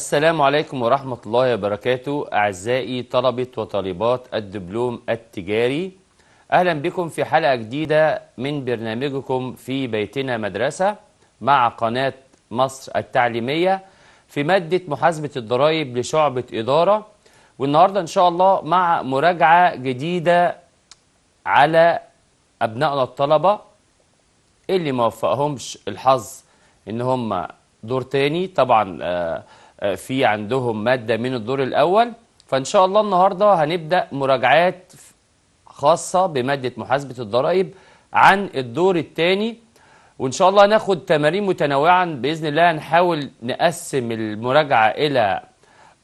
السلام عليكم ورحمة الله وبركاته أعزائي طلبة وطالبات الدبلوم التجاري أهلا بكم في حلقة جديدة من برنامجكم في بيتنا مدرسة مع قناة مصر التعليمية في مادة محاسبة الضرائب لشعبة إدارة والنهاردة إن شاء الله مع مراجعة جديدة على أبنائنا الطلبة اللي ما وفقهمش الحظ إن هم دور تاني طبعا آه آه، في عندهم مادة من الدور الأول فإن شاء الله النهاردة هنبدأ مراجعات خاصة بمادة محاسبة الضرائب عن الدور الثاني وإن شاء الله هناخد تمارين متنوعة بإذن الله هنحاول نقسم المراجعة إلى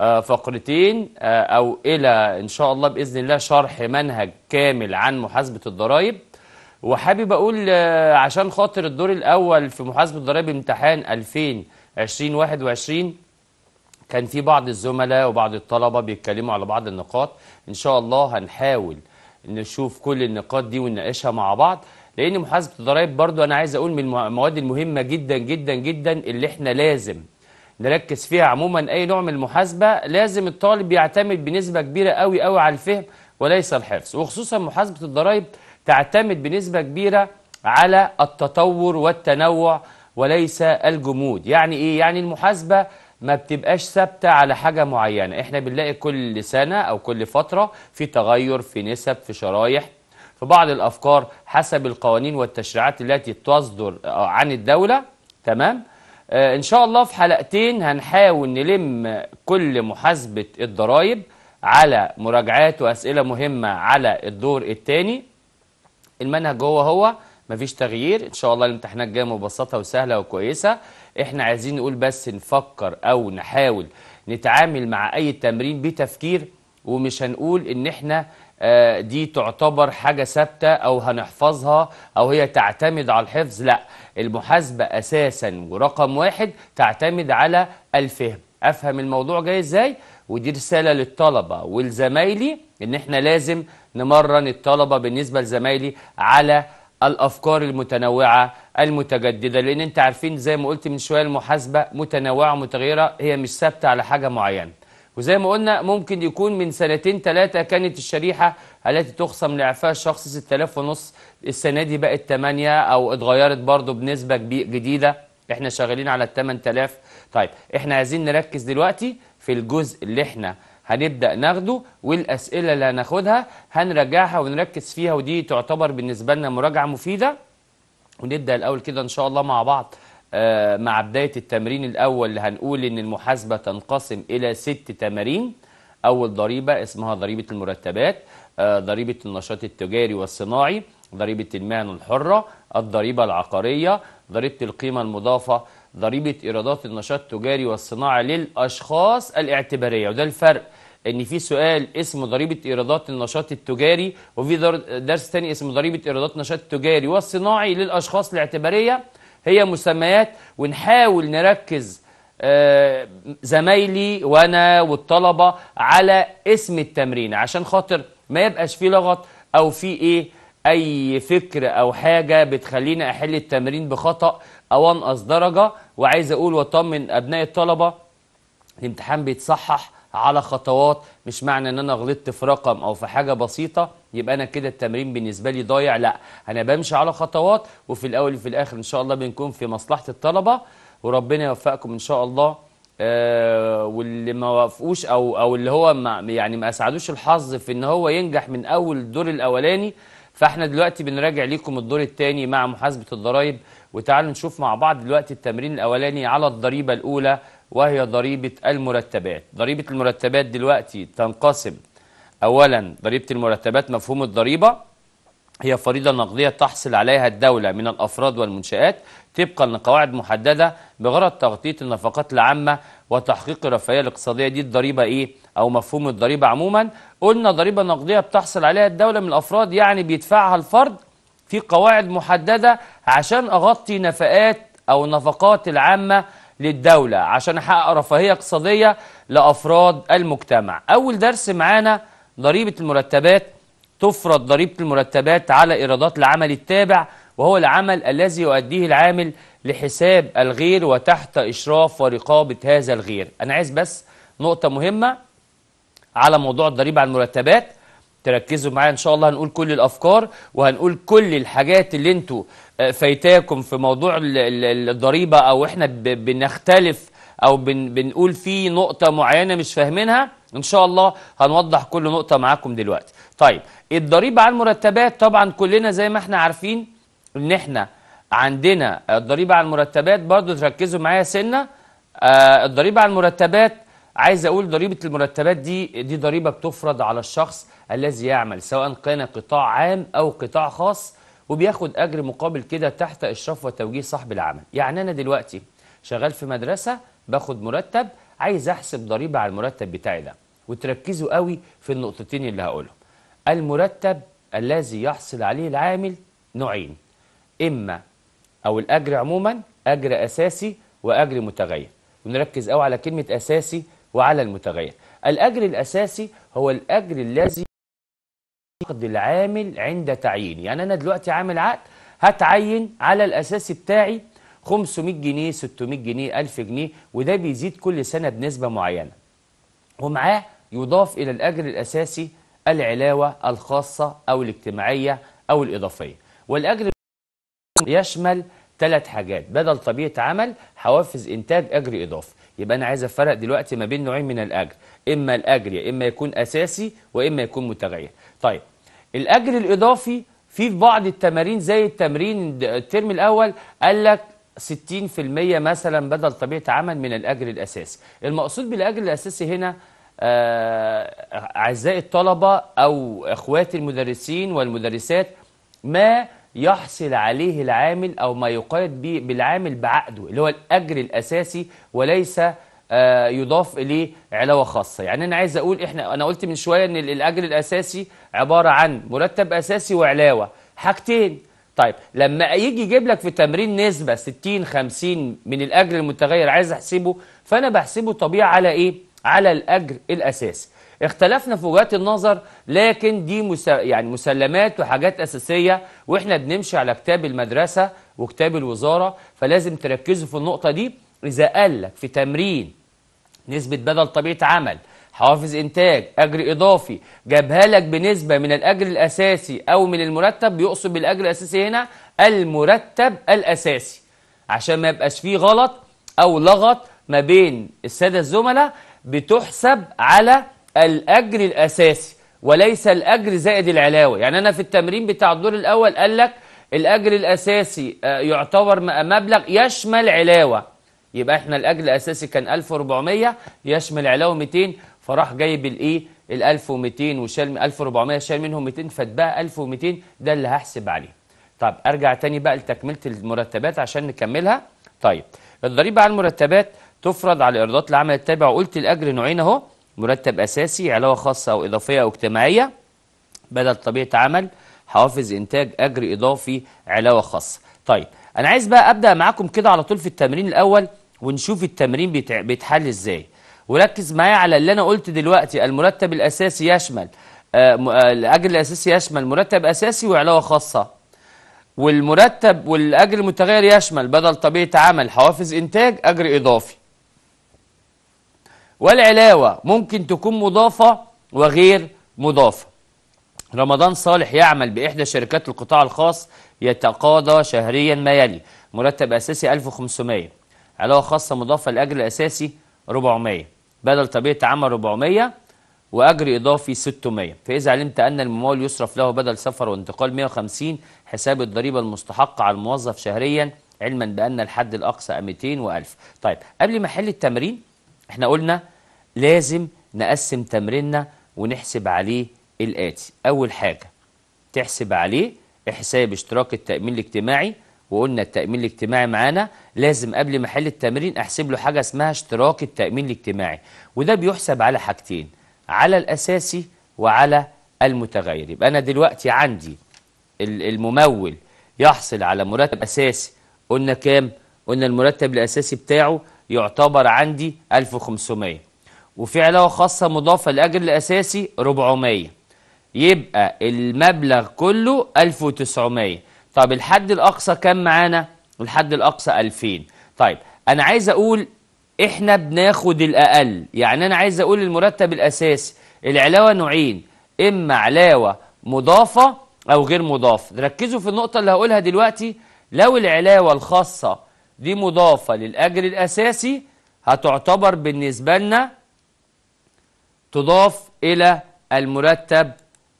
آه، فقرتين آه، أو إلى إن شاء الله بإذن الله شرح منهج كامل عن محاسبة الضرائب وحابب أقول عشان خاطر الدور الأول في محاسبة الضرائب امتحان 2020 21 كان في بعض الزملاء وبعض الطلبة بيتكلموا على بعض النقاط إن شاء الله هنحاول نشوف كل النقاط دي ونناقشها مع بعض لأن محاسبة الضرائب برضو أنا عايز أقول من المواد المهمة جدا جدا جدا اللي إحنا لازم نركز فيها عموما أي نوع من المحاسبة لازم الطالب يعتمد بنسبة كبيرة قوي قوي على الفهم وليس الحفظ وخصوصا محاسبة الضرائب تعتمد بنسبة كبيرة على التطور والتنوع وليس الجمود يعني إيه؟ يعني المحاسبة ما بتبقاش ثابته على حاجه معينه احنا بنلاقي كل سنه او كل فتره في تغير في نسب في شرايح في بعض الافكار حسب القوانين والتشريعات التي تصدر عن الدوله تمام آه ان شاء الله في حلقتين هنحاول نلم كل محاسبه الضرائب على مراجعات واسئله مهمه على الدور الثاني المنهج هو هو مفيش تغيير ان شاء الله الامتحانات جايه مبسطه وسهله وكويسه احنا عايزين نقول بس نفكر او نحاول نتعامل مع اي تمرين بتفكير ومش هنقول ان احنا آه، دي تعتبر حاجة ثابتة أو هنحفظها أو هي تعتمد على الحفظ لا المحاسبة أساسا ورقم واحد تعتمد على الفهم أفهم الموضوع جاي إزاي ودي رسالة للطلبة والزمايلي إن إحنا لازم نمرن الطلبة بالنسبة لزمايلي على الافكار المتنوعه المتجدده لان انت عارفين زي ما قلت من شويه المحاسبه متنوعه ومتغيره هي مش ثابته على حاجه معينه وزي ما قلنا ممكن يكون من سنتين ثلاثة كانت الشريحة التي تخصم لإعفاء الشخص 6000 ونص السنة دي بقت 8 أو اتغيرت برضو بنسبة جديدة احنا شغالين على ال 8000 طيب احنا عايزين نركز دلوقتي في الجزء اللي احنا هنبدأ ناخده والأسئلة اللي هناخدها هنراجعها ونركز فيها ودي تعتبر بالنسبة لنا مراجعة مفيدة ونبدأ الأول كده إن شاء الله مع بعض آه، مع بداية التمرين الأول اللي هنقول إن المحاسبة تنقسم إلى ست تمارين أول ضريبة اسمها ضريبة المرتبات آه، ضريبة النشاط التجاري والصناعي ضريبة المهن الحرة الضريبة العقارية ضريبة القيمة المضافة ضريبة إيرادات النشاط التجاري والصناعة للأشخاص الاعتبارية وده الفرق ان في سؤال اسمه ضريبه ايرادات النشاط التجاري وفي درس تاني اسمه ضريبه ايرادات النشاط التجاري والصناعي للاشخاص الاعتباريه هي مسميات ونحاول نركز آه، زمايلي وانا والطلبه على اسم التمرين عشان خاطر ما يبقاش فيه لغط او فيه ايه اي فكر او حاجه بتخليني احل التمرين بخطا او انقص درجه وعايز اقول واطمن ابناء الطلبه الامتحان بيتصحح على خطوات مش معنى ان انا غلطت في رقم او في حاجه بسيطه يبقى انا كده التمرين بالنسبه لي ضايع لا انا بمشي على خطوات وفي الاول وفي الاخر ان شاء الله بنكون في مصلحه الطلبه وربنا يوفقكم ان شاء الله آه واللي ما وافقوش او او اللي هو ما يعني ما اسعدوش الحظ في ان هو ينجح من اول الدور الاولاني فاحنا دلوقتي بنراجع ليكم الدور الثاني مع محاسبه الضرائب وتعالوا نشوف مع بعض دلوقتي التمرين الاولاني على الضريبه الاولى وهي ضريبه المرتبات ضريبه المرتبات دلوقتي تنقسم اولا ضريبه المرتبات مفهوم الضريبه هي فريضة نقدية تحصل عليها الدولة من الأفراد والمنشآت طبقا لقواعد محددة بغرض تغطية النفقات العامة وتحقيق الرفاهية الاقتصادية دي الضريبة إيه أو مفهوم الضريبة عموما قلنا ضريبة نقدية بتحصل عليها الدولة من الأفراد يعني بيدفعها الفرد في قواعد محددة عشان أغطي نفقات أو النفقات العامة للدولة عشان أحقق رفاهية اقتصادية لأفراد المجتمع أول درس معانا ضريبة المرتبات تفرض ضريبة المرتبات على إيرادات العمل التابع وهو العمل الذي يؤديه العامل لحساب الغير وتحت إشراف ورقابة هذا الغير أنا عايز بس نقطة مهمة على موضوع الضريبه على المرتبات تركزوا معايا ان شاء الله هنقول كل الافكار وهنقول كل الحاجات اللي انتوا آه، فايتاكم في موضوع الضريبه او احنا بنختلف او بنقول في نقطه معينه مش فاهمينها ان شاء الله هنوضح كل نقطه معاكم دلوقتي طيب الضريبه على المرتبات طبعا كلنا زي ما احنا عارفين ان احنا عندنا الضريبه على المرتبات برضو تركزوا معايا سنه آه، الضريبه على المرتبات عايز اقول ضريبه المرتبات دي دي ضريبه بتفرض على الشخص الذي يعمل سواء كان قطاع عام او قطاع خاص وبياخد اجر مقابل كده تحت اشراف وتوجيه صاحب العمل يعني انا دلوقتي شغال في مدرسه باخد مرتب عايز احسب ضريبه على المرتب بتاعي ده وتركزوا قوي في النقطتين اللي هقولهم المرتب الذي يحصل عليه العامل نوعين اما او الاجر عموما اجر اساسي واجر متغير ونركز قوي على كلمه اساسي وعلى المتغير الأجر الأساسي هو الأجر الذي يقضي العامل عند تعيين يعني أنا دلوقتي عامل عقد هتعين على الأساس بتاعي 500 جنيه 600 جنيه 1000 جنيه وده بيزيد كل سنة بنسبة معينة ومعاه يضاف إلى الأجر الأساسي العلاوة الخاصة أو الاجتماعية أو الإضافية والأجر يشمل ثلاث حاجات بدل طبيعة عمل حوافز إنتاج أجر إضافي يبقى أنا عايز أفرق دلوقتي ما بين نوعين من الأجر إما الأجر يا إما يكون أساسي وإما يكون متغير طيب الأجر الإضافي في بعض التمارين زي التمرين الترم الأول قال لك 60% مثلا بدل طبيعة عمل من الأجر الأساسي المقصود بالأجر الأساسي هنا آه، أعزائي الطلبة أو أخواتي المدرسين والمدرسات ما يحصل عليه العامل أو ما يقيد به بالعامل بعقده اللي هو الأجر الأساسي وليس آه، يضاف إليه علاوة خاصة يعني أنا عايز أقول إحنا أنا قلت من شوية أن الأجر الأساسي عبارة عن مرتب أساسي وعلاوة حاجتين طيب لما يجي يجيب لك في تمرين نسبة 60 50 من الأجر المتغير عايز أحسبه فأنا بحسبه طبيعي على إيه؟ على الأجر الأساسي اختلفنا في وجهات النظر لكن دي مس... يعني مسلمات وحاجات أساسية وإحنا بنمشي على كتاب المدرسة وكتاب الوزارة فلازم تركزوا في النقطة دي إذا قال لك في تمرين نسبة بدل طبيعة عمل حوافز إنتاج أجر إضافي جابها لك بنسبة من الأجر الأساسي أو من المرتب يقصد بالأجر الأساسي هنا المرتب الأساسي عشان ما يبقاش فيه غلط أو لغط ما بين السادة الزملاء بتحسب على الأجر الأساسي وليس الأجر زائد العلاوة يعني أنا في التمرين بتاع الدور الأول قال لك الأجر الأساسي آه، يعتبر مبلغ يشمل علاوة يبقى احنا الأجر الأساسي كان 1400 يشمل علاوة 200 فراح جايب الإيه ال 1200 وشال 1400 شال منهم 200 فاتبقى 1200 ده اللي هحسب عليه طب أرجع تاني بقى لتكملة المرتبات عشان نكملها طيب الضريبة على المرتبات تفرض على إيرادات العمل التابع وقلت الأجر نوعين أهو مرتب أساسي علاوة خاصة أو إضافية أو اجتماعية بدل طبيعة عمل حوافز إنتاج أجر إضافي علاوة خاصة طيب أنا عايز بقى أبدأ معاكم كده على طول في التمرين الأول ونشوف التمرين بيتحل إزاي وركز معايا على اللي أنا قلت دلوقتي المرتب الأساسي يشمل آه، آه، الأجر الأساسي يشمل مرتب أساسي وعلاوة خاصة والمرتب والأجر المتغير يشمل بدل طبيعة عمل حوافز إنتاج أجر إضافي والعلاوة ممكن تكون مضافة وغير مضافة رمضان صالح يعمل بإحدى شركات القطاع الخاص يتقاضى شهريا ما يلي مرتب أساسي 1500 علاوة خاصة مضافة لأجر الأساسي 400 بدل طبيعة عمل 400 وأجر إضافي 600 فإذا علمت أن الممول يصرف له بدل سفر وانتقال 150 حساب الضريبة المستحقة على الموظف شهريا علما بأن الحد الأقصى 200 و1000 طيب قبل ما أحل التمرين احنا قلنا لازم نقسم تمريننا ونحسب عليه الآتي أول حاجة تحسب عليه حساب اشتراك التأمين الاجتماعي وقلنا التأمين الاجتماعي معانا لازم قبل ما احل التمرين أحسب له حاجة اسمها اشتراك التأمين الاجتماعي وده بيحسب على حاجتين على الأساسي وعلى المتغير يبقى أنا دلوقتي عندي الممول يحصل على مرتب أساسي قلنا كام؟ قلنا المرتب الأساسي بتاعه يعتبر عندي 1500 وفي علاوة خاصة مضافة لأجر الأساسي 400 يبقى المبلغ كله 1900 طب الحد الأقصى كام معانا؟ الحد الأقصى 2000 طيب أنا عايز أقول إحنا بناخد الأقل يعني أنا عايز أقول المرتب الأساسي العلاوة نوعين إما علاوة مضافة أو غير مضاف ركزوا في النقطة اللي هقولها دلوقتي لو العلاوة الخاصة دي مضافة للأجر الأساسي هتعتبر بالنسبة لنا تضاف إلى المرتب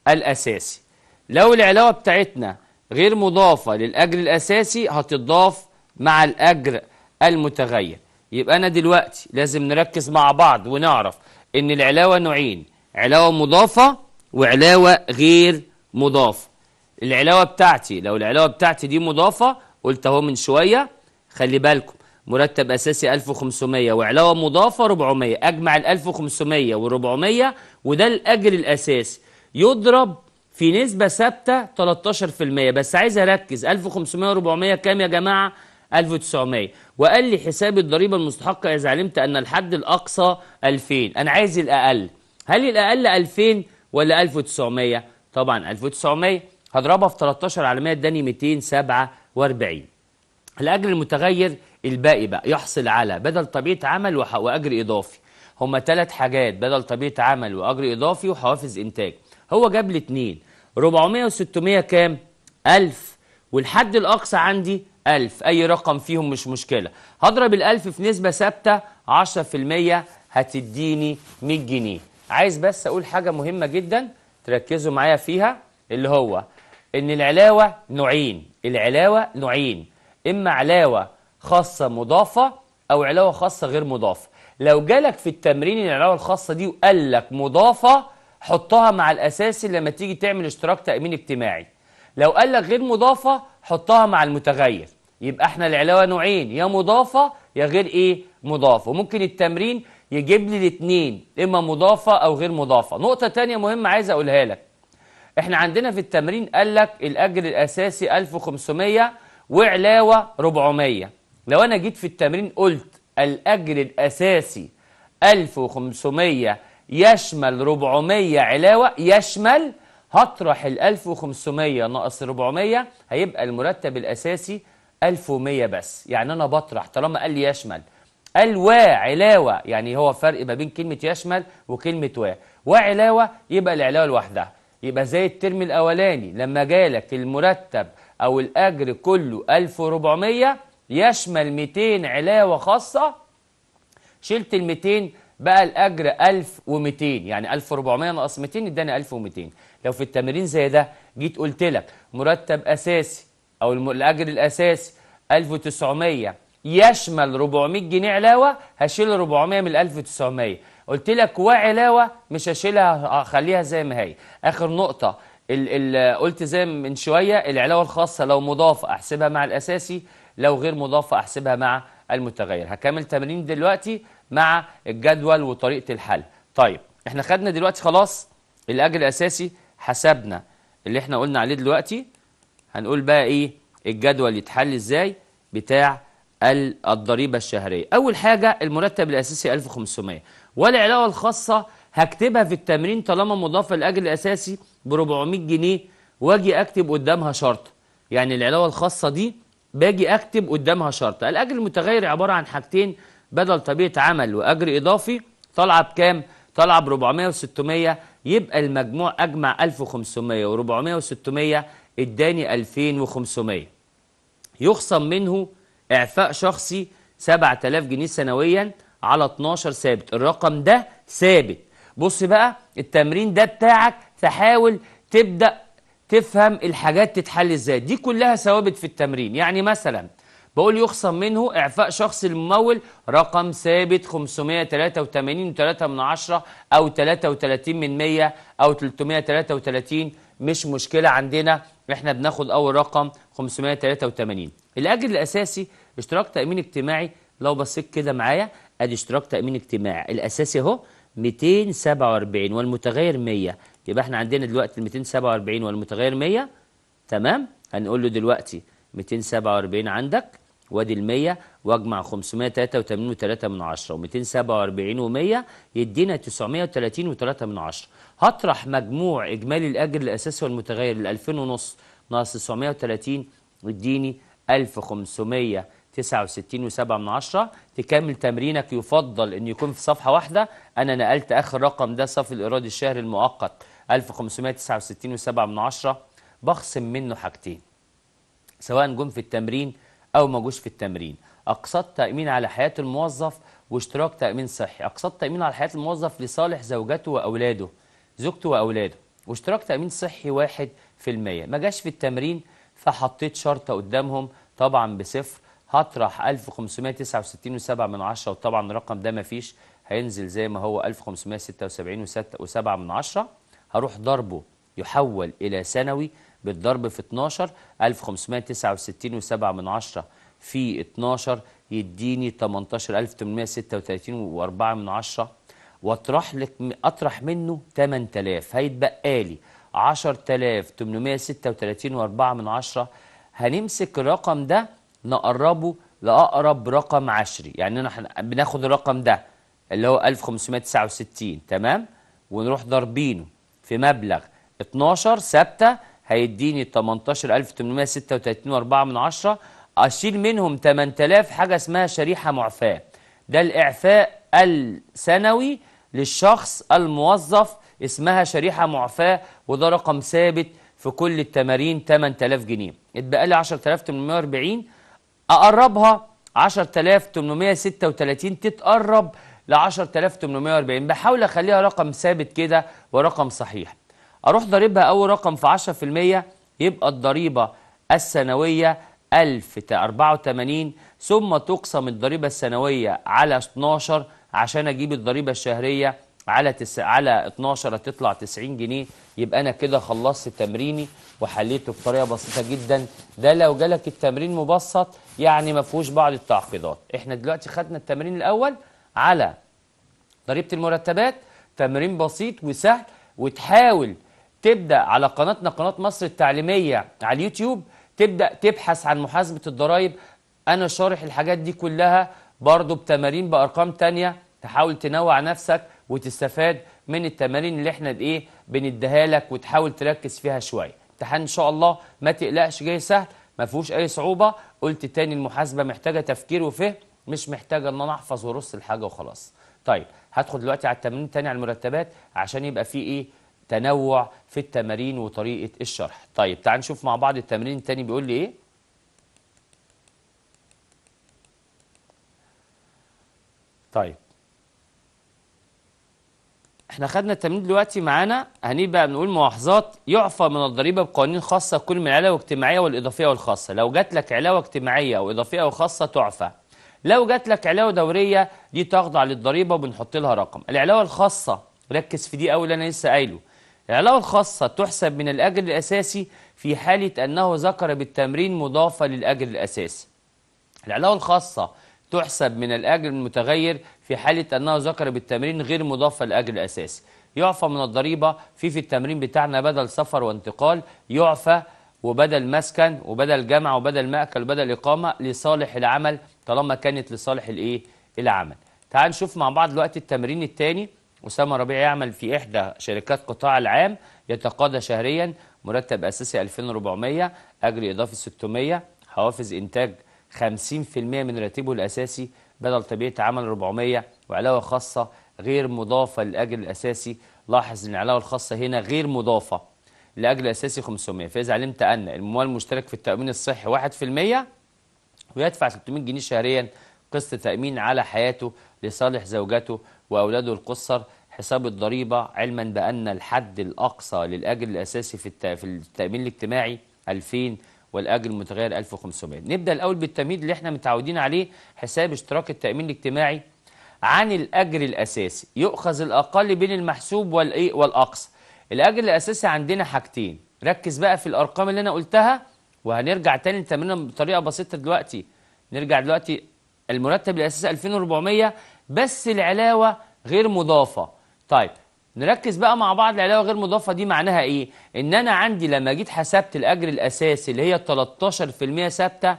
الأساسي لو العلاوة بتاعتنا غير مضافة للأجر الأساسي هتضاف مع الأجر المتغير يبقى أنا دلوقتي لازم نركز مع بعض ونعرف إن العلاوة نوعين علاوة مضافة وعلاوة غير مضافة العلاوة بتاعتي لو العلاوة بتاعتي دي مضافة قلت اهو من شوية خلي بالكم مرتب أساسي 1500 وعلاوة مضافة 400 أجمع ال 1500 و 400 وده الأجر الأساسي يضرب في نسبة ثابتة 13% بس عايز أركز 1500 و 400 كام يا جماعة؟ 1900 وقال لي حساب الضريبة المستحقة إذا علمت أن الحد الأقصى 2000 أنا عايز الأقل هل الأقل 2000 ولا 1900؟ طبعا 1900 هضربها في 13 على 100 اداني 247 الأجر المتغير الباقي بقى يحصل على بدل طبيعة عمل وأجر إضافي هما ثلاث حاجات بدل طبيعة عمل وأجر إضافي وحوافز إنتاج هو جاب لي 400 و600 كام؟ 1000 والحد الأقصى عندي 1000 أي رقم فيهم مش مشكلة هضرب ال 1000 في نسبة ثابتة 10% هتديني 100 جنيه عايز بس أقول حاجة مهمة جدا تركزوا معايا فيها اللي هو إن العلاوة نوعين العلاوة نوعين إما علاوة خاصة مضافة أو علاوة خاصة غير مضافة لو جالك في التمرين العلاوة الخاصة دي وقال لك مضافة حطها مع الأساسي لما تيجي تعمل اشتراك تأمين اجتماعي لو قال لك غير مضافة حطها مع المتغير يبقى احنا العلاوة نوعين يا مضافة يا غير ايه مضافة وممكن التمرين يجيب لي الاثنين اما مضافة او غير مضافة نقطة تانية مهمة عايز اقولها لك احنا عندنا في التمرين قال لك الاجر الاساسي 1500 وعلاوة 400 لو أنا جيت في التمرين قلت الأجر الأساسي 1500 يشمل 400 علاوة يشمل هطرح ال 1500 ناقص 400 هيبقى المرتب الأساسي 1100 بس يعني أنا بطرح طالما قال لي يشمل الوا علاوة يعني هو فرق ما بين كلمة يشمل وكلمة وا وعلاوة يبقى العلاوة لوحدها يبقى زي الترم الأولاني لما جالك المرتب أو الأجر كله 1400 يشمل 200 علاوة خاصة شلت ال 200 بقى الأجر 1200 يعني 1400 ناقص 200 اداني 1200 لو في التمرين زي ده جيت قلت لك مرتب أساسي أو الأجر الأساسي 1900 يشمل 400 جنيه علاوة هشيل 400 من ال 1900 قلت لك وعلاوة مش هشيلها هخليها زي ما هي آخر نقطة ال ال قلت زي من شوية العلاوة الخاصة لو مضافة أحسبها مع الأساسي لو غير مضافة أحسبها مع المتغير هكمل تمرين دلوقتي مع الجدول وطريقة الحل طيب احنا خدنا دلوقتي خلاص الأجر الأساسي حسبنا اللي احنا قلنا عليه دلوقتي هنقول بقى ايه الجدول يتحل ازاي بتاع الضريبة الشهرية أول حاجة المرتب الأساسي 1500 والعلاوة الخاصة هكتبها في التمرين طالما مضافة لأجل أساسي ب 400 جنيه واجي أكتب قدامها شرط يعني العلاوة الخاصة دي باجي أكتب قدامها شرط الأجر المتغير عبارة عن حاجتين بدل طبيعة عمل وأجر إضافي طالعة بكام؟ طالعة ب 400 و600 يبقى المجموع أجمع 1500 و400 و600 اداني 2500 يخصم منه إعفاء شخصي 7000 جنيه سنويا على 12 ثابت الرقم ده ثابت بص بقى التمرين ده بتاعك تحاول تبدأ تفهم الحاجات تتحل ازاي دي كلها ثوابت في التمرين يعني مثلا بقول يخصم منه اعفاء شخص الممول رقم ثابت 583.3 من 10 او 33 من 100 او 333 مش مشكلة عندنا احنا بناخد اول رقم 583 الاجر الاساسي اشتراك تأمين اجتماعي لو بصيت كده معايا ادي اشتراك تأمين اجتماعي الاساسي اهو 247 والمتغير 100 يبقى احنا عندنا دلوقتي ال 247 والمتغير 100 تمام هنقول له دلوقتي 247 عندك وادي ال 100 واجمع 583 و من 10 و247 و100 يدينا 930 و3 من 10 هطرح مجموع اجمالي الاجر الاساسي والمتغير ل 2000 ونص ناقص 930 يديني 1500 69.7 تكمل تمرينك يفضل ان يكون في صفحه واحده انا نقلت اخر رقم ده صافي الايراد الشهري المؤقت 1569.7 بخصم منه حاجتين سواء جم في التمرين او ما جوش في التمرين اقساط تامين على حياه الموظف واشتراك تامين صحي اقساط تامين على حياه الموظف لصالح زوجته واولاده زوجته واولاده واشتراك تامين صحي 1% ما جاش في التمرين فحطيت شرطه قدامهم طبعا بصفر هطرح 1569.7 من عشرة وطبعا الرقم ده ما فيش هينزل زي ما هو 1576.7 من عشرة هروح ضربه يحول إلى سنوي بالضرب في 12 1569.7 من عشرة في 12 يديني 18836.4 من عشرة واطرح لك اطرح منه 8000 هيتبقى لي 10836.4 من عشرة هنمسك الرقم ده نقربه لأقرب رقم عشري يعني احنا بناخد الرقم ده اللي هو 1569 تمام ونروح ضاربينه في مبلغ 12 ثابته هيديني 18836.4 من عشرة اشيل منهم 8000 حاجه اسمها شريحه معفاه ده الاعفاء السنوي للشخص الموظف اسمها شريحه معفاه وده رقم ثابت في كل التمارين 8000 جنيه اتبقى لي 10840 اقربها 10836 تتقرب ل 10840 بحاول اخليها رقم ثابت كده ورقم صحيح اروح ضاربها اول رقم في 10% يبقى الضريبه السنويه 1084 ثم تقسم الضريبه السنويه على 12 عشان اجيب الضريبه الشهريه على تس... على 12 هتطلع 90 جنيه يبقى انا كده خلصت تمريني وحليته بطريقه بسيطه جدا ده لو جالك التمرين مبسط يعني ما فيهوش بعض التعقيدات احنا دلوقتي خدنا التمرين الاول على ضريبه المرتبات تمرين بسيط وسهل وتحاول تبدا على قناتنا قناه مصر التعليميه على اليوتيوب تبدا تبحث عن محاسبه الضرائب انا شارح الحاجات دي كلها برضو بتمارين بارقام تانية تحاول تنوع نفسك وتستفاد من التمارين اللي احنا بايه بنديها لك وتحاول تركز فيها شويه امتحان ان شاء الله ما تقلقش جاي سهل ما فيهوش اي صعوبه قلت تاني المحاسبة محتاجة تفكير وفهم مش محتاجة ان انا احفظ ورص الحاجة وخلاص طيب هدخل دلوقتي على التمرين تاني على المرتبات عشان يبقى في ايه تنوع في التمارين وطريقة الشرح طيب تعال نشوف مع بعض التمرين التاني بيقول لي ايه طيب احنا خدنا التمرين دلوقتي معانا هنبقى بنقول ملاحظات يعفى من الضريبه بقوانين خاصه كل من العلاوه الاجتماعيه والاضافيه والخاصه لو جات لك علاوه اجتماعيه او اضافيه او خاصه تعفى لو جات لك علاوه دوريه دي تخضع للضريبه وبنحط لها رقم العلاوه الخاصه ركز في دي قوي اللي انا لسه قايله العلاوه الخاصه تحسب من الاجر الاساسي في حاله انه ذكر بالتمرين مضافه للاجر الاساسي العلاوه الخاصه تحسب من الأجر المتغير في حالة أنها ذكر بالتمرين غير مضافة لأجر الأساسي يعفى من الضريبة في في التمرين بتاعنا بدل سفر وانتقال يعفى وبدل مسكن وبدل جمع وبدل مأكل وبدل إقامة لصالح العمل طالما كانت لصالح الإيه العمل تعال نشوف مع بعض دلوقتي التمرين الثاني أسامة ربيع يعمل في إحدى شركات قطاع العام يتقاضى شهريا مرتب أساسي 2400 أجر إضافي 600 حوافز إنتاج 50% من راتبه الأساسي بدل طبيعة عمل 400 وعلاوة خاصة غير مضافة للأجر الأساسي لاحظ أن العلاوة الخاصة هنا غير مضافة لاجر أساسي 500 فإذا علمت أن الموال المشترك في التأمين الصحي 1% ويدفع 300 جنيه شهريا قسط تأمين على حياته لصالح زوجته وأولاده القصر حساب الضريبة علما بأن الحد الأقصى للأجر الأساسي في التأمين الاجتماعي 2000 والاجر المتغير 1500 نبدا الاول بالتمهيد اللي احنا متعودين عليه حساب اشتراك التامين الاجتماعي عن الاجر الاساسي يؤخذ الاقل بين المحسوب والايه والاقصى الاجر الاساسي عندنا حاجتين ركز بقى في الارقام اللي انا قلتها وهنرجع تاني التمرين بطريقه بسيطه دلوقتي نرجع دلوقتي المرتب الاساسي 2400 بس العلاوه غير مضافه طيب نركز بقى مع بعض العلاوه غير مضافه دي معناها ايه ان انا عندي لما جيت حسبت الاجر الاساسي اللي هي 13% ثابته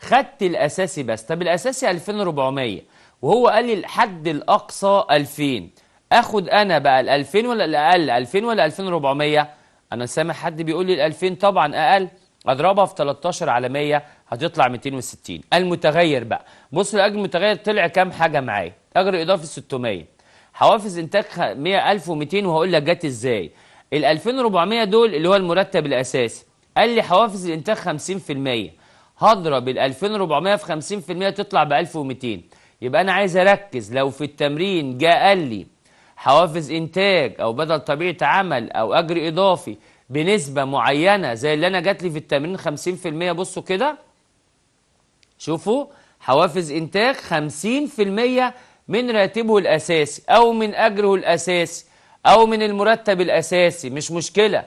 خدت الاساسي بس طب الاساسي 2400 وهو قال لي الحد الاقصى 2000 اخد انا بقى ال 2000 ولا الاقل 2000 ولا 2400 انا سامع حد بيقول لي ال 2000 طبعا اقل اضربها في 13 على 100 هتطلع 260 المتغير بقى بص الاجر المتغير طلع كام حاجه معايا اجر اضافي 600 حوافز انتاج 100000 و200 وهقول لك جت ازاي ال 2400 دول اللي هو المرتب الاساسي قال لي حوافز الانتاج 50% هضرب ال 2400 في 50% تطلع ب 1200 يبقى انا عايز اركز لو في التمرين جاء قال لي حوافز انتاج او بدل طبيعه عمل او اجر اضافي بنسبه معينه زي اللي انا جات لي في التمرين 50% بصوا كده شوفوا حوافز انتاج 50% من راتبه الأساسي أو من أجره الأساسي أو من المرتب الأساسي مش مشكلة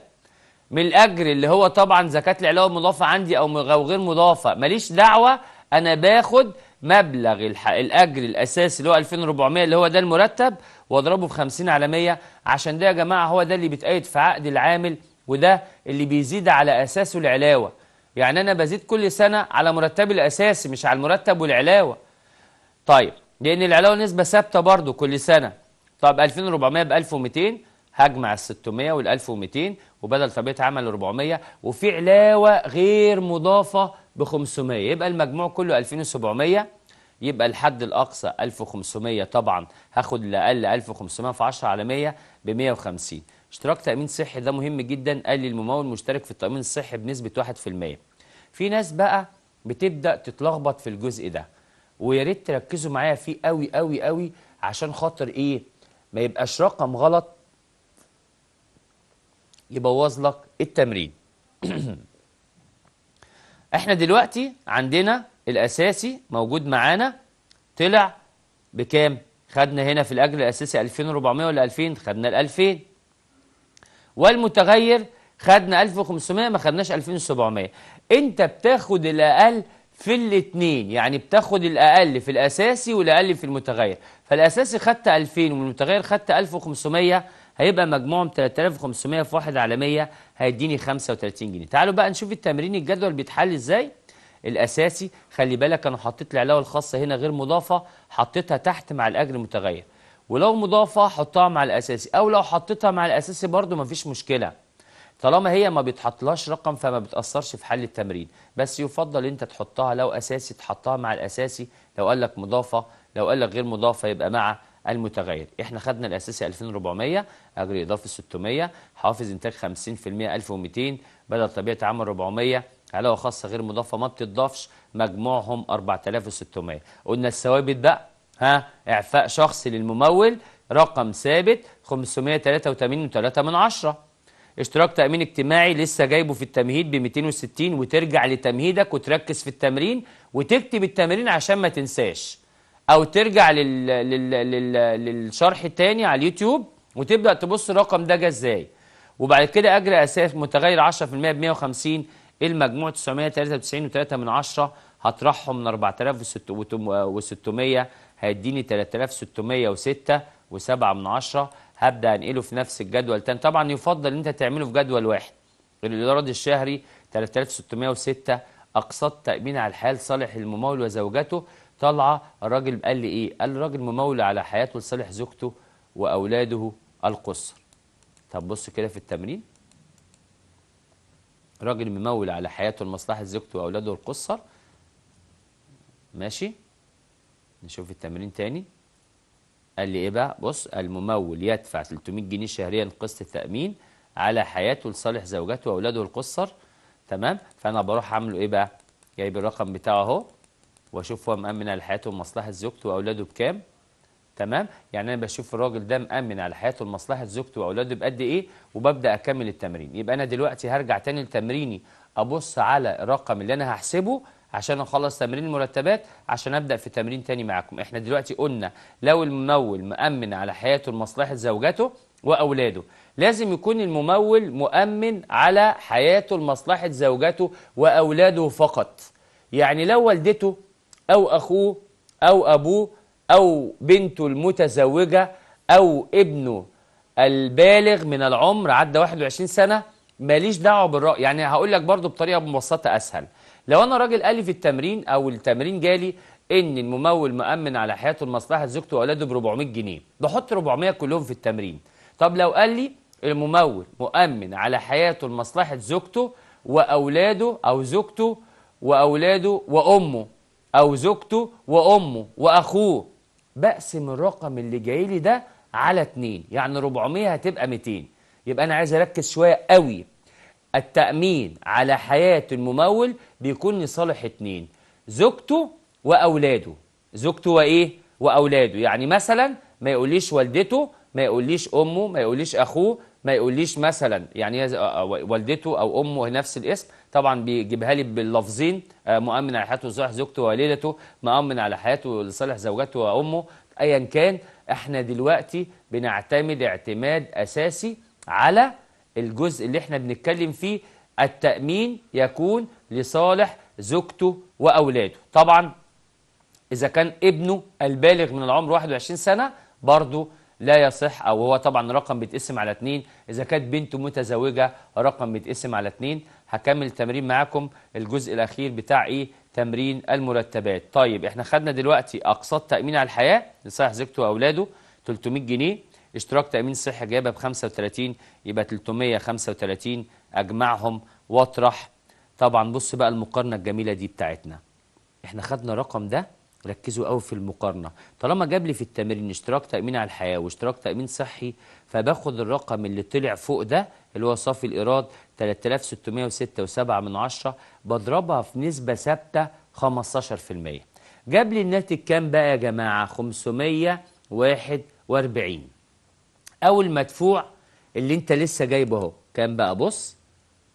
من الأجر اللي هو طبعا زكاة العلاوة المضافة عندي أو غير مضافة ماليش دعوة أنا باخد مبلغ الأجر الأساسي اللي هو 2400 اللي هو ده المرتب وأضربه ب 50 على 100 عشان ده يا جماعة هو ده اللي بيتقيد في عقد العامل وده اللي بيزيد على أساسه العلاوة يعني أنا بزيد كل سنة على مرتبي الأساسي مش على المرتب والعلاوة طيب لأن العلاوة نسبة ثابتة برضو كل سنة طب 2400 ب 1200 هجمع ال 600 وال 1200 وبدل طبيعة عمل 400 وفي علاوة غير مضافة ب 500 يبقى المجموع كله 2700 يبقى الحد الأقصى 1500 طبعا هاخد الأقل 1500 في 10 على 100 ب 150 اشتراك تأمين صحي ده مهم جدا قال لي الممول مشترك في التأمين الصحي بنسبة 1% في ناس بقى بتبدأ تتلخبط في الجزء ده ويا ريت تركزوا معايا فيه قوي قوي قوي عشان خاطر ايه ما يبقاش رقم غلط يبوظ لك التمرين احنا دلوقتي عندنا الاساسي موجود معانا طلع بكام خدنا هنا في الاجر الاساسي 2400 ولا 2000 خدنا ال 2000 والمتغير خدنا 1500 ما خدناش 2700 انت بتاخد الاقل في الاثنين يعني بتاخد الأقل في الأساسي والأقل في المتغير فالأساسي خدت 2000 والمتغير خدت 1500 هيبقى مجموعهم 3500 في واحد على 100 هيديني 35 جنيه تعالوا بقى نشوف التمرين الجدول بيتحل ازاي الأساسي خلي بالك أنا حطيت العلاوة الخاصة هنا غير مضافة حطيتها تحت مع الأجر المتغير ولو مضافة حطها مع الأساسي أو لو حطيتها مع الأساسي برده مفيش مشكلة طالما هي ما بيتحطلهاش رقم فما بتأثرش في حل التمرين بس يفضل انت تحطها لو اساسي تحطها مع الاساسي لو قال لك مضافه لو قال لك غير مضافه يبقى مع المتغير احنا خدنا الاساسي 2400 أجري اضافي 600 حافز انتاج 50% 1200 بدل طبيعه عمل 400 علاوه خاصه غير مضافه ما بتضافش مجموعهم 4600 قلنا الثوابت بقى ها اعفاء شخصي للممول رقم ثابت 583.3 اشتراك تامين اجتماعي لسه جايبه في التمهيد ب 260 وترجع لتمهيدك وتركز في التمرين وتكتب التمرين عشان ما تنساش او ترجع لل... لل... لل... للشرح التاني على اليوتيوب وتبدا تبص الرقم ده جه ازاي وبعد كده اجر اساس متغير 10% ب 150 المجموع 993 و3 من 10 هطرحهم من 4600 هيديني 3606 و7 من 10 هبدا انقله في نفس الجدول تاني طبعا يفضل ان انت تعمله في جدول واحد الايراد الشهري 3606 اقساط تامين على الحياه لصالح الممول وزوجته طالعه الراجل قال لي ايه قال الراجل ممول على حياته لصالح زوجته واولاده القصر طب بص كده في التمرين راجل ممول على حياته لمصلحه زوجته واولاده القصر ماشي نشوف التمرين تاني قال لي إيه بقى بص الممول يدفع 300 جنيه شهريا قسط التأمين على حياته لصالح زوجته وأولاده القصر تمام فأنا بروح عامله إيه بقى جايب الرقم بتاعه أهو وأشوف هو مأمن على حياته ومصلحة زوجته وأولاده بكام تمام يعني أنا بشوف الراجل ده مأمن على حياته ومصلحة زوجته وأولاده بقد إيه وببدأ أكمل التمرين يبقى أنا دلوقتي هرجع تاني لتمريني أبص على الرقم اللي أنا هحسبه عشان اخلص تمرين المرتبات عشان ابدا في تمرين تاني معاكم احنا دلوقتي قلنا لو الممول مامن على حياته لمصلحه زوجته واولاده لازم يكون الممول مؤمن على حياته لمصلحه زوجته واولاده فقط يعني لو والدته او اخوه او ابوه او بنته المتزوجه او ابنه البالغ من العمر عدى 21 سنه ماليش دعوه بالراي يعني هقول لك برضه بطريقه مبسطه اسهل لو انا راجل قال لي في التمرين او التمرين جالي ان الممول مامن على حياته لمصلحه زوجته واولاده ب 400 جنيه بحط 400 كلهم في التمرين طب لو قال لي الممول مؤمن على حياته لمصلحه زوجته واولاده او زوجته واولاده وامه او زوجته وامه واخوه بقسم الرقم اللي جاي لي ده على 2 يعني 400 هتبقى 200 يبقى انا عايز اركز شويه قوي التامين على حياه الممول بيكون لصالح اتنين زوجته وأولاده زوجته وإيه؟ وأولاده يعني مثلا ما يقوليش والدته ما يقوليش أمه ما يقوليش أخوه ما يقوليش مثلا يعني آه، آه، والدته أو أمه نفس الاسم طبعا بيجيبها لي باللفظين آه، مؤمن على حياته لصالح زوجته وليلته مؤمن على حياته لصالح زوجته وأمه أيا كان احنا دلوقتي بنعتمد اعتماد أساسي على الجزء اللي احنا بنتكلم فيه التأمين يكون لصالح زوجته وأولاده طبعا إذا كان ابنه البالغ من العمر 21 سنة برضه لا يصح أو هو طبعا رقم بيتقسم على اتنين إذا كانت بنته متزوجة رقم بيتقسم على اتنين هكمل التمرين معاكم الجزء الأخير بتاع إيه تمرين المرتبات طيب إحنا خدنا دلوقتي أقساط تأمين على الحياة لصالح زوجته وأولاده 300 جنيه اشتراك تأمين صحي جايبها ب 35 يبقى 335 اجمعهم واطرح طبعا بص بقى المقارنه الجميله دي بتاعتنا احنا خدنا الرقم ده ركزوا قوي في المقارنه طالما جاب لي في التمرين اشتراك تامين على الحياه واشتراك تامين صحي فباخد الرقم اللي طلع فوق ده اللي هو صافي الايراد 3606.7 من 10 بضربها في نسبه ثابته 15% جاب لي الناتج كام بقى يا جماعه 541 او المدفوع اللي انت لسه جايبه اهو كام بقى بص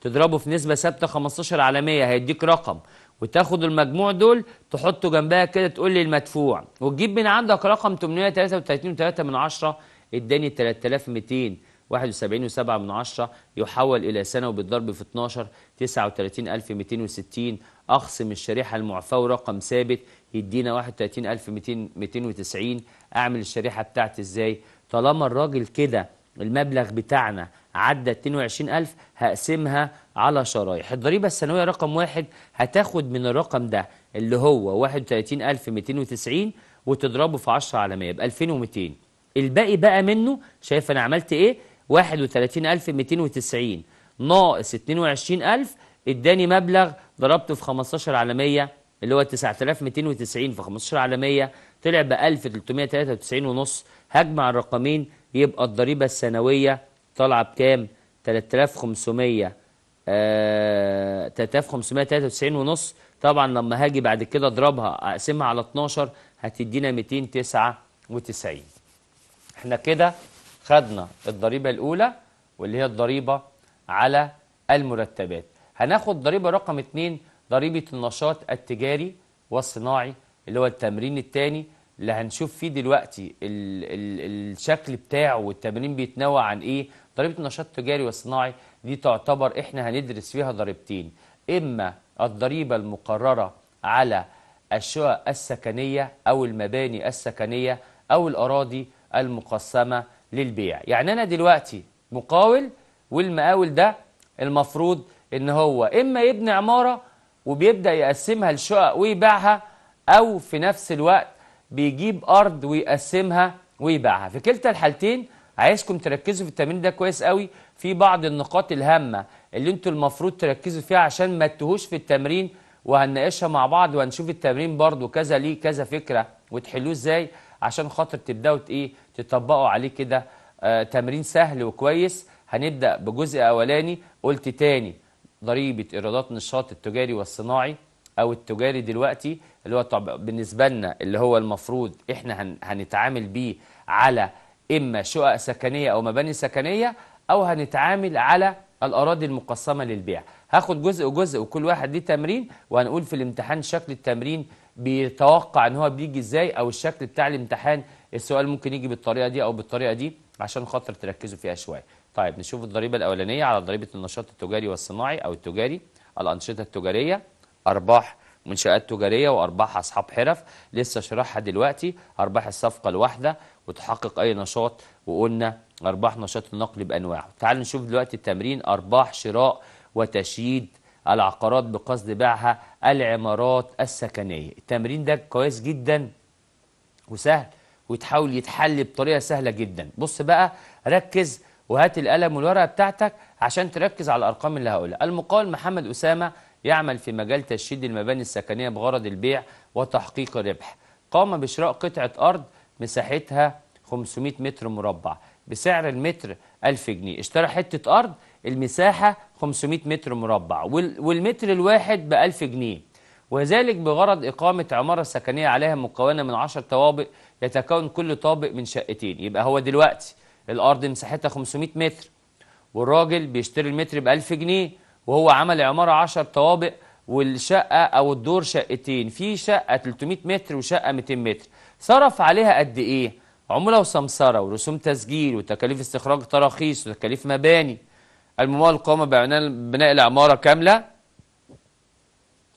تضربه في نسبة ثابتة 15 على 100 هيديك رقم وتاخد المجموع دول تحطه جنبها كده تقول لي المدفوع وتجيب من عندك رقم 833.3 من عشرة اداني 3271.7 من عشرة يحول إلى سنة وبالضرب في 12 39260 أخصم الشريحة المعفاة ورقم ثابت يدينا 31290 أعمل الشريحة بتاعتي إزاي طالما الراجل كده المبلغ بتاعنا عدى 22000 هقسمها على شرايح الضريبة السنوية رقم واحد هتاخد من الرقم ده اللي هو 31290 وتضربه في 10 على 100 ب 2200 الباقي بقى منه شايف انا عملت ايه 31290 ناقص 22000 اداني مبلغ ضربته في 15 على 100 اللي هو 9290 في 15 على 100 طلع ب 1393 ونص هجمع الرقمين يبقى الضريبة السنوية طالعة بكام 3500 آه 3593 ونص طبعا لما هاجي بعد كده اضربها اقسمها على 12 هتدينا 299 احنا كده خدنا الضريبة الأولى واللي هي الضريبة على المرتبات هناخد ضريبة رقم 2 ضريبة النشاط التجاري والصناعي اللي هو التمرين الثاني اللي هنشوف فيه دلوقتي الـ الـ الشكل بتاعه والتمرين بيتنوع عن ايه ضريبه النشاط التجاري والصناعي دي تعتبر احنا هندرس فيها ضريبتين اما الضريبه المقرره على الشقق السكنيه او المباني السكنيه او الاراضي المقسمه للبيع يعني انا دلوقتي مقاول والمقاول ده المفروض ان هو اما يبني عماره وبيبدا يقسمها لشقق ويبيعها او في نفس الوقت بيجيب أرض ويقسمها ويبيعها في كلتا الحالتين عايزكم تركزوا في التمرين ده كويس قوي في بعض النقاط الهامة اللي انتوا المفروض تركزوا فيها عشان ما تتهوش في التمرين وهنناقشها مع بعض وهنشوف التمرين برضو كذا ليه كذا فكرة وتحلوه ازاي عشان خاطر تبدأوا ايه تطبقوا عليه كده آه تمرين سهل وكويس هنبدأ بجزء أولاني قلت تاني ضريبة إيرادات النشاط التجاري والصناعي او التجاري دلوقتي اللي هو طب بالنسبه لنا اللي هو المفروض احنا هنتعامل بيه على اما شقق سكنيه او مباني سكنيه او هنتعامل على الاراضي المقسمه للبيع هاخد جزء وجزء وكل واحد ليه تمرين وهنقول في الامتحان شكل التمرين بيتوقع ان هو بيجي ازاي او الشكل بتاع الامتحان السؤال ممكن يجي بالطريقه دي او بالطريقه دي عشان خاطر تركزوا فيها شويه طيب نشوف الضريبه الاولانيه على ضريبه النشاط التجاري والصناعي او التجاري الانشطه التجاريه أرباح منشآت تجارية وأرباح أصحاب حرف لسه شرحها دلوقتي أرباح الصفقة الواحدة وتحقق أي نشاط وقلنا أرباح نشاط النقل بأنواعه تعال نشوف دلوقتي التمرين أرباح شراء وتشييد العقارات بقصد بيعها العمارات السكنية التمرين ده كويس جدا وسهل ويتحاول يتحل بطريقة سهلة جدا بص بقى ركز وهات القلم والورقة بتاعتك عشان تركز على الأرقام اللي هقولها المقال محمد أسامة يعمل في مجال تشييد المباني السكنية بغرض البيع وتحقيق الربح قام بشراء قطعة أرض مساحتها 500 متر مربع بسعر المتر 1000 جنيه اشترى حتة أرض المساحة 500 متر مربع والمتر الواحد ب 1000 جنيه وذلك بغرض إقامة عمارة سكنية عليها مكونة من 10 طوابق يتكون كل طابق من شقتين يبقى هو دلوقتي الأرض مساحتها 500 متر والراجل بيشتري المتر ب 1000 جنيه وهو عمل عمارة 10 طوابق والشقة أو الدور شقتين في شقة 300 متر وشقة 200 متر صرف عليها قد إيه؟ عمولة وسمسرة ورسوم تسجيل وتكاليف استخراج تراخيص وتكاليف مباني الممول قام ببناء العمارة كاملة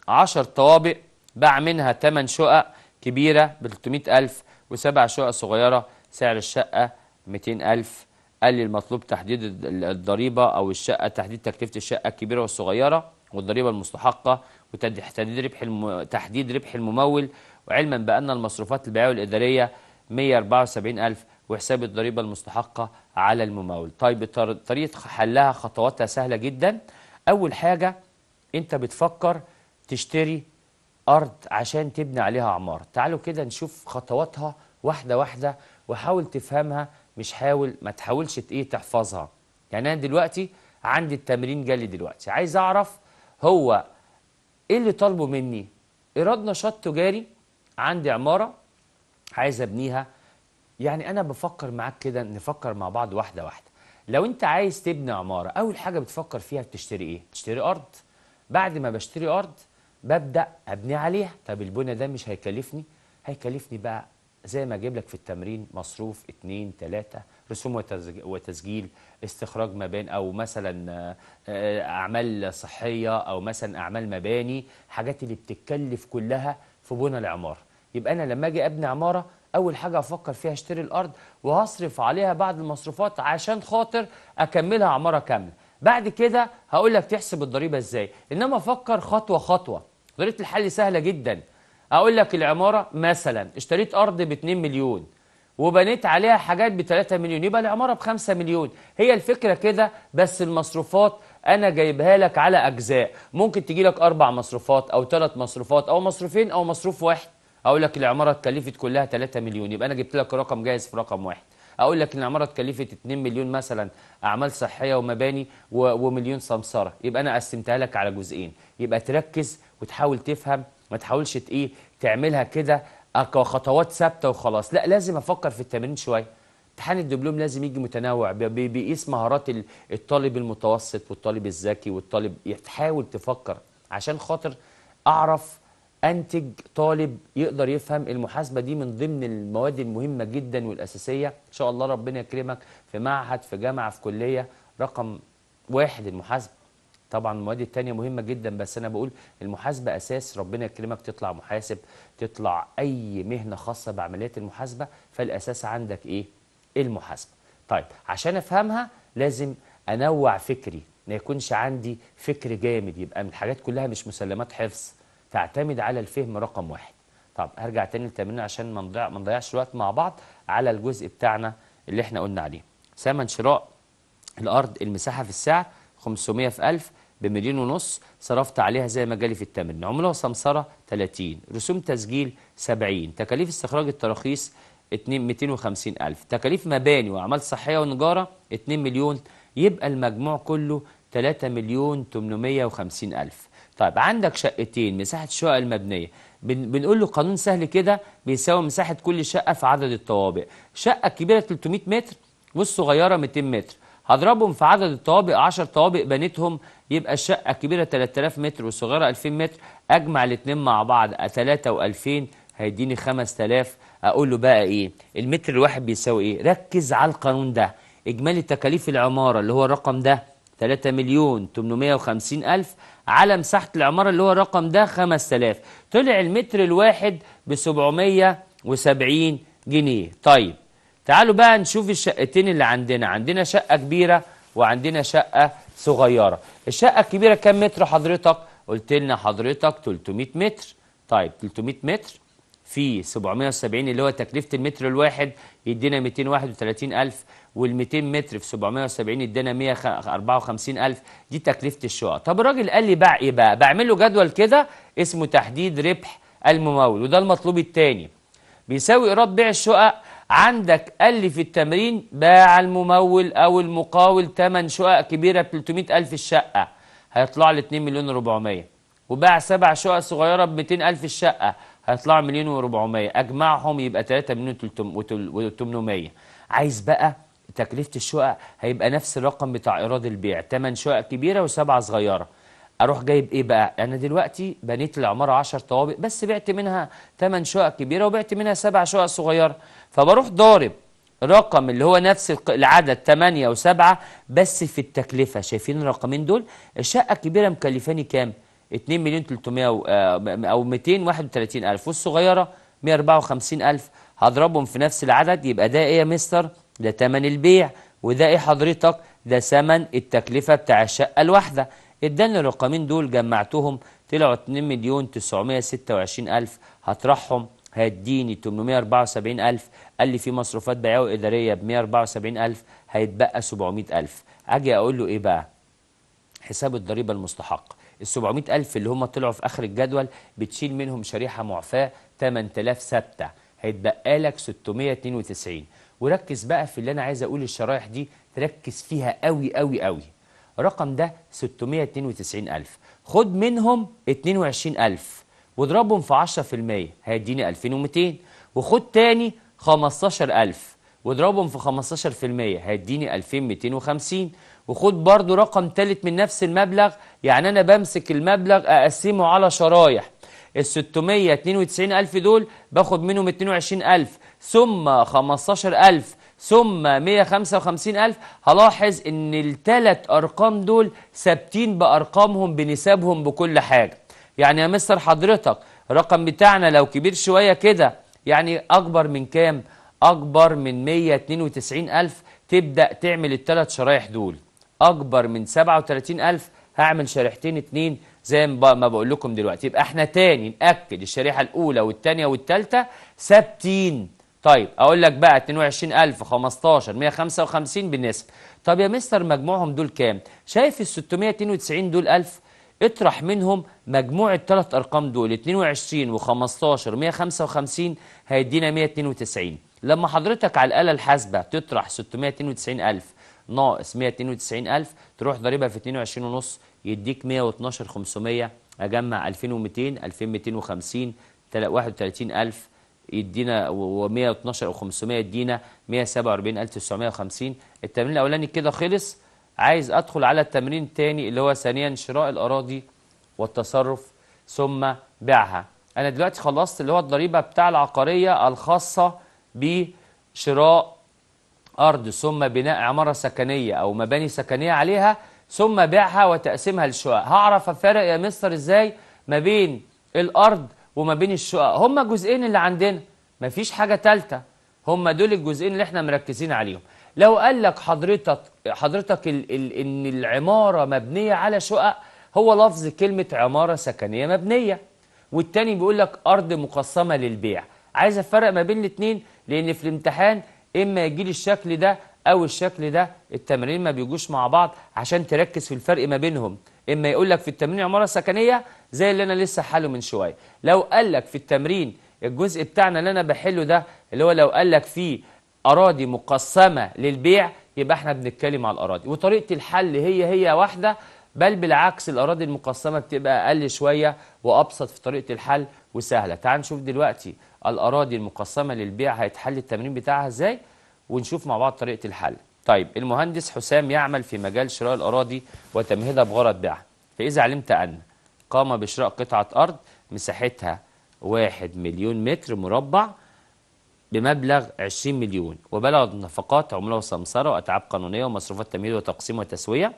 10 طوابق باع منها 8 شقق كبيرة ب 300000 وسبع شقق صغيرة سعر الشقة 200000 قال لي المطلوب تحديد الضريبة أو الشقة تحديد تكلفة الشقة الكبيرة والصغيرة والضريبة المستحقة وتحديد ربح الم... تحديد ربح الممول وعلما بأن المصروفات البيعية والإدارية 174000 وحساب الضريبة المستحقة على الممول طيب طريقة حلها خطواتها سهلة جدا أول حاجة أنت بتفكر تشتري أرض عشان تبني عليها عمارة تعالوا كده نشوف خطواتها واحدة واحدة وحاول تفهمها مش حاول ما تحاولش ايه تحفظها يعني انا دلوقتي عندي التمرين جالي دلوقتي عايز اعرف هو ايه اللي طالبه مني ايراد نشاط تجاري عندي عماره عايز ابنيها يعني انا بفكر معاك كده نفكر مع بعض واحده واحده لو انت عايز تبني عماره اول حاجه بتفكر فيها بتشتري ايه تشتري ارض بعد ما بشتري ارض ببدا ابني عليها طب البنى ده مش هيكلفني هيكلفني بقى زي ما اجيب لك في التمرين مصروف اثنين ثلاثه رسوم وتسجيل استخراج مباني او مثلا آه، اعمال صحيه او مثلا اعمال مباني حاجات اللي بتتكلف كلها في بنى العماره يبقى انا لما اجي ابني عماره اول حاجه هفكر فيها اشتري الارض وهصرف عليها بعض المصروفات عشان خاطر اكملها عماره كامله بعد كده هقول لك تحسب الضريبه ازاي انما افكر خطوه خطوه ضريبه الحل سهله جدا اقول لك العماره مثلا اشتريت ارض ب 2 مليون وبنيت عليها حاجات ب 3 مليون يبقى العماره ب 5 مليون هي الفكره كده بس المصروفات انا جايبها لك على اجزاء ممكن تجي لك اربع مصروفات او ثلاث مصروفات او مصروفين او مصروف واحد اقول لك العماره اتكلفت كلها 3 مليون يبقى انا جبت لك رقم جاهز في رقم واحد اقول لك ان العماره اتكلفت 2 مليون مثلا اعمال صحيه ومباني ومليون سمسره يبقى انا قسمتها لك على جزئين يبقى تركز وتحاول تفهم ما تحاولش ايه تعملها كده كخطوات ثابته وخلاص لا لازم افكر في التمرين شويه امتحان الدبلوم لازم يجي متنوع بيقيس مهارات الطالب المتوسط والطالب الذكي والطالب تحاول تفكر عشان خاطر اعرف انتج طالب يقدر يفهم المحاسبه دي من ضمن المواد المهمه جدا والاساسيه ان شاء الله ربنا يكرمك في معهد في جامعه في كليه رقم واحد المحاسبه طبعا المواد التانية مهمة جدا بس أنا بقول المحاسبة أساس ربنا يكرمك تطلع محاسب تطلع أي مهنة خاصة بعمليات المحاسبة فالأساس عندك إيه؟ المحاسبة طيب عشان أفهمها لازم أنوع فكري ما يكونش عندي فكر جامد يبقى من الحاجات كلها مش مسلمات حفظ تعتمد على الفهم رقم واحد طب هرجع تاني لتمريننا عشان ما منضيع نضيعش الوقت مع بعض على الجزء بتاعنا اللي احنا قلنا عليه ثمن شراء الارض المساحه في الساعه 500 في 1000 بمليون ونص صرفت عليها زي ما جالي في التمن عمله وسمسرة 30 رسوم تسجيل 70 تكاليف استخراج التراخيص 250 ألف تكاليف مباني وأعمال صحية ونجارة 2 مليون يبقى المجموع كله 3 مليون 850 ألف طيب عندك شقتين مساحة الشقة المبنية بنقول له قانون سهل كده بيساوي مساحة كل شقة في عدد الطوابق الشقة الكبيرة 300 متر والصغيرة 200 متر هضربهم في عدد الطوابق 10 طوابق بنيتهم يبقى الشقة الكبيرة 3000 متر وصغيره 2000 متر أجمع الاثنين مع بعض 3 و2000 هيديني 5000 أقول له بقى إيه المتر الواحد بيساوي إيه ركز على القانون ده إجمالي تكاليف العمارة اللي هو الرقم ده 3 مليون 850 ألف على مساحة العمارة اللي هو الرقم ده 5000 طلع المتر الواحد ب 770 جنيه طيب تعالوا بقى نشوف الشقتين اللي عندنا عندنا شقة كبيرة وعندنا شقة صغيرة الشقة الكبيرة كام متر حضرتك؟ قلت لنا حضرتك 300 متر طيب 300 متر في 770 اللي هو تكلفة المتر الواحد يدينا 231 ألف وال 200 متر في 770 يدينا 154 ألف دي تكلفة الشقق طب الراجل قال لي باع إيه بقى؟ بعمل له جدول كده اسمه تحديد ربح الممول وده المطلوب الثاني بيساوي إيراد بيع الشقق عندك قال لي في التمرين باع الممول او المقاول ثمن شقق كبيره ب 300000 الشقه هيطلع لي 2 مليون و400 وباع سبع شقق صغيره ب 200000 الشقه هيطلع مليون و400 اجمعهم يبقى 3 مليون و800 عايز بقى تكلفه الشقق هيبقى نفس الرقم بتاع ايراد البيع 8 شقق كبيره وسبعه صغيره اروح جايب ايه بقى انا دلوقتي بنيت العماره 10 طوابق بس بعت منها 8 شقق كبيره وبعت منها 7 شقق صغيره فبروح ضارب رقم اللي هو نفس العدد 8 و 7 بس في التكلفه شايفين الرقمين دول الشقه الكبيره مكلفاني كام 2 مليون 300 آه، او 231 الف والصغيره 154 الف هضربهم في نفس العدد يبقى ده ايه يا مستر ده ثمن البيع وده ايه حضرتك ده ثمن التكلفه بتاع الشقه الواحده اداني الرقمين دول جمعتهم طلعوا 2 مليون 926 الف هطرحهم هيديني 874 ألف قال لي في مصروفات بيعية وإدارية ب 174 ألف هيتبقى 700 ألف أجي أقول له إيه بقى حساب الضريبة المستحق ال 700 ألف اللي هم طلعوا في آخر الجدول بتشيل منهم شريحة معفاة 8000 ثابتة هيتبقى لك 692 وركز بقى في اللي أنا عايز أقول الشرايح دي تركز فيها قوي قوي قوي الرقم ده 692 ألف خد منهم 22 ألف واضربهم في 10% هيديني 2200 وخد تاني 15000 واضربهم في 15% هيديني 2250 وخد برضو رقم تالت من نفس المبلغ يعني أنا بمسك المبلغ أقسمه على شرايح ال 692000 دول باخد منهم 22000 ثم 15000 ثم 155000 هلاحظ ان الثلاث ارقام دول ثابتين بارقامهم بنسبهم بكل حاجه يعني يا مستر حضرتك الرقم بتاعنا لو كبير شوية كده يعني أكبر من كام؟ أكبر من 192 ألف تبدأ تعمل الثلاث شرايح دول أكبر من 37 ألف هعمل شريحتين اتنين زي ما بقول لكم دلوقتي يبقى احنا تاني نأكد الشريحة الأولى والتانية والتالتة ثابتين طيب أقول لك بقى 22000 15 155 بالنسبة طب يا مستر مجموعهم دول كام؟ شايف ال 692 دول 1000 اطرح منهم مجموع الثلاث ارقام دول 22 و15 155 هيدينا 192 لما حضرتك على الاله الحاسبه تطرح 692000 ناقص 192000 تروح ضريبها في 22 ونص يديك 112 500 اجمع 2200 2250 31000 يدينا و112 او 500 يدينا 147950 التمرين الاولاني كده خلص عايز أدخل على التمرين الثاني اللي هو ثانيا شراء الأراضي والتصرف ثم بيعها أنا دلوقتي خلصت اللي هو الضريبة بتاع العقارية الخاصة بشراء أرض ثم بناء عمارة سكنية أو مباني سكنية عليها ثم بيعها وتقسيمها للشقق هعرف الفرق يا مستر إزاي ما بين الأرض وما بين الشقق هما الجزئين اللي عندنا مفيش حاجة تالتة هما دول الجزئين اللي احنا مركزين عليهم لو قال لك حضرتك حضرتك ال ال ان العماره مبنيه على شقق هو لفظ كلمه عماره سكنيه مبنيه والتاني بيقول لك ارض مقسمه للبيع عايز افرق ما بين الاثنين لان في الامتحان اما يجي لي الشكل ده او الشكل ده التمارين ما بيجوش مع بعض عشان تركز في الفرق ما بينهم اما يقول لك في التمرين عماره سكنيه زي اللي انا لسه حاله من شويه لو قال لك في التمرين الجزء بتاعنا اللي انا بحله ده اللي هو لو قال لك فيه اراضي مقسمه للبيع يبقى احنا بنتكلم على الاراضي وطريقه الحل هي هي واحده بل بالعكس الاراضي المقسمه بتبقى اقل شويه وابسط في طريقه الحل وسهله تعال نشوف دلوقتي الاراضي المقسمه للبيع هيتحل التمرين بتاعها ازاي ونشوف مع بعض طريقه الحل طيب المهندس حسام يعمل في مجال شراء الاراضي وتمهيدها بغرض بيعها فاذا علمت ان قام بشراء قطعه ارض مساحتها 1 مليون متر مربع بمبلغ 20 مليون وبلغت نفقات عمله وسمسره واتعاب قانونيه ومصروفات تمهيد وتقسيم وتسويه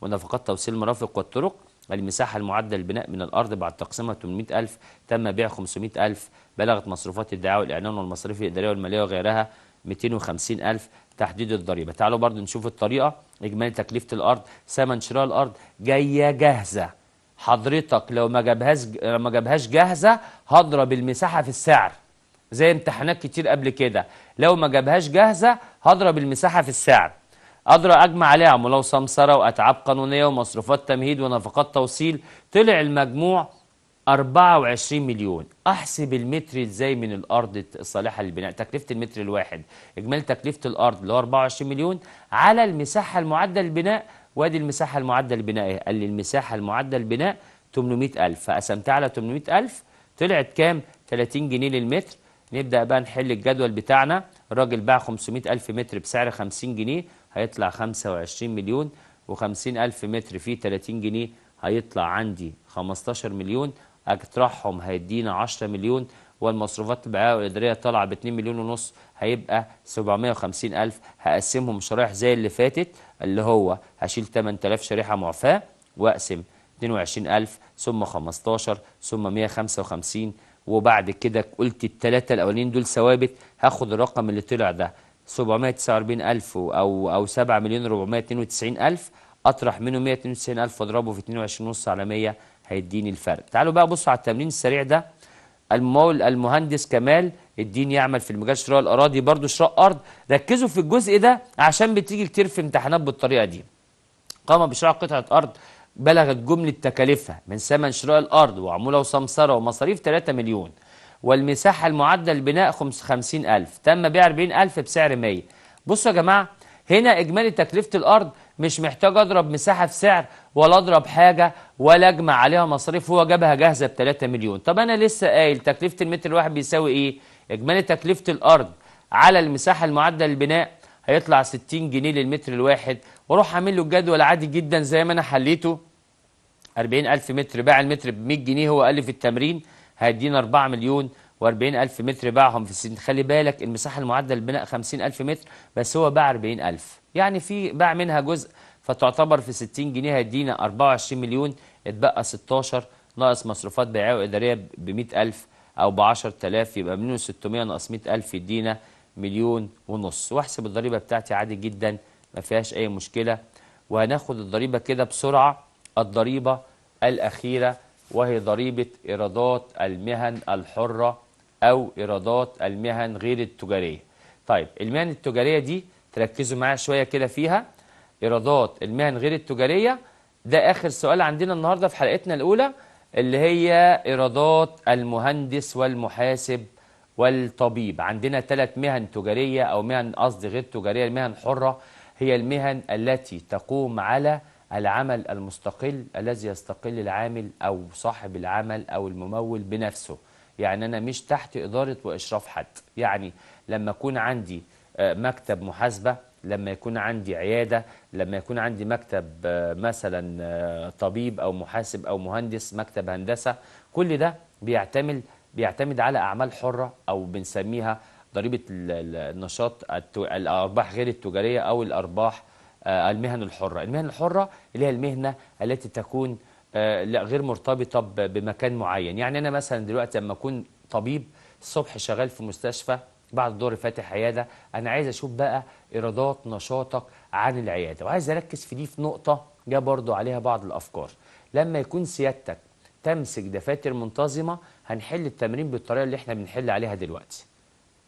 ونفقات توصيل المرافق والطرق المساحة المعدة للبناء من الأرض بعد تقسيمها 800 ألف تم بيع 500 ألف بلغت مصروفات الدعاية والإعلان والمصاريف الإدارية والمالية وغيرها 250 ألف تحديد الضريبة تعالوا برضو نشوف الطريقة إجمالي تكلفة الأرض ثمن شراء الأرض جاية جاهزة حضرتك لو ما جابهاش ما جابهاش جاهزة هضرب المساحة في السعر زي امتحانات كتير قبل كده لو ما جابهاش جاهزه هضرب المساحه في السعر اقدر اجمع عليها ملو سمسره واتعاب قانونيه ومصروفات تمهيد ونفقات توصيل طلع المجموع 24 مليون احسب المتر ازاي من الارض الصالحه للبناء تكلفه المتر الواحد اجمالي تكلفه الارض اللي هو 24 مليون على المساحه المعده للبناء وادي المساحه المعده للبناء ايه قال لي المساحه المعده للبناء 800000 فقسمتها على 800000 طلعت كام 30 جنيه للمتر نبدأ بقى نحل الجدول بتاعنا الراجل باع 500000 متر بسعر 50 جنيه هيطلع 25 مليون و 50000 متر فيه 30 جنيه هيطلع عندي 15 مليون أجترحهم هيدينا 10 مليون والمصروفات البيعيه والاداريه طالعه ب 2 مليون ونص هيبقى 750 الف هقسمهم شرايح زي اللي فاتت اللي هو هشيل 8000 شريحه معفاه واقسم 22000 ثم 15 ثم 155 وبعد كده قلت التلاتة الأولين دول ثوابت هاخد الرقم اللي طلع ده 749 ألف أو أو 7 مليون 492 ألف أطرح منه 192 ألف وأضربه في 22.5 على 100 هيديني الفرق تعالوا بقى بصوا على التمرين السريع ده المول المهندس كمال الدين يعمل في المجال شراء الأراضي برضو شراء أرض ركزوا في الجزء ده عشان بتيجي كتير في امتحانات بالطريقة دي قام بشراء قطعة أرض بلغت جملة تكاليفها من ثمن شراء الأرض وعمولة وسمسرة ومصاريف 3 مليون والمساحة المعدة للبناء 50 ألف تم بيع 40 ألف بسعر 100 بصوا يا جماعة هنا إجمالي تكلفة الأرض مش محتاج أضرب مساحة في سعر ولا أضرب حاجة ولا أجمع عليها مصاريف هو جابها جاهزة ب 3 مليون طب أنا لسه قايل تكلفة المتر الواحد بيساوي إيه؟ إجمالي تكلفة الأرض على المساحة المعدة للبناء هيطلع 60 جنيه للمتر الواحد واروح اعمل له الجدول عادي جدا زي ما انا حليته 40000 متر باع المتر ب 100 جنيه هو قال لي في التمرين هيدينا 4 مليون و40000 متر باعهم في السن خلي بالك المساحه المعدل للبناء 50000 متر بس هو باع 40000 يعني في باع منها جزء فتعتبر في 60 جنيه هيدينا 24 مليون اتبقى 16 ناقص مصروفات بيعيه واداريه ب 100000 او ب 10000 يبقى منه 600 ناقص 100000 يدينا مليون ونص واحسب الضريبه بتاعتي عادي جدا ما فيهاش أي مشكلة وهناخد الضريبة كده بسرعة الضريبة الأخيرة وهي ضريبة إيرادات المهن الحرة أو إيرادات المهن غير التجارية طيب المهن التجارية دي تركزوا معايا شوية كده فيها إيرادات المهن غير التجارية ده آخر سؤال عندنا النهاردة في حلقتنا الأولى اللي هي إيرادات المهندس والمحاسب والطبيب عندنا ثلاث مهن تجارية أو مهن قصدي غير تجارية المهن حرة هي المهن التي تقوم على العمل المستقل الذي يستقل العامل أو صاحب العمل أو الممول بنفسه يعني أنا مش تحت إدارة وإشراف حد يعني لما يكون عندي آه، مكتب محاسبة لما يكون عندي عيادة لما يكون عندي مكتب آه، مثلا آه، طبيب أو محاسب أو مهندس مكتب هندسة كل ده بيعتمد بيعتمد على أعمال حرة أو بنسميها ضريبه النشاط الارباح غير التجاريه او الارباح آه، المهن الحره المهن الحره اللي هي المهنه التي تكون آه، لا غير مرتبطه بمكان معين يعني انا مثلا دلوقتي لما اكون طبيب الصبح شغال في مستشفى بعد الظهر فاتح عياده انا عايز اشوف بقى ايرادات نشاطك عن العياده وعايز اركز في دي في نقطه جه برضو عليها بعض الافكار لما يكون سيادتك تمسك دفاتر منتظمه هنحل التمرين بالطريقه اللي احنا بنحل عليها دلوقتي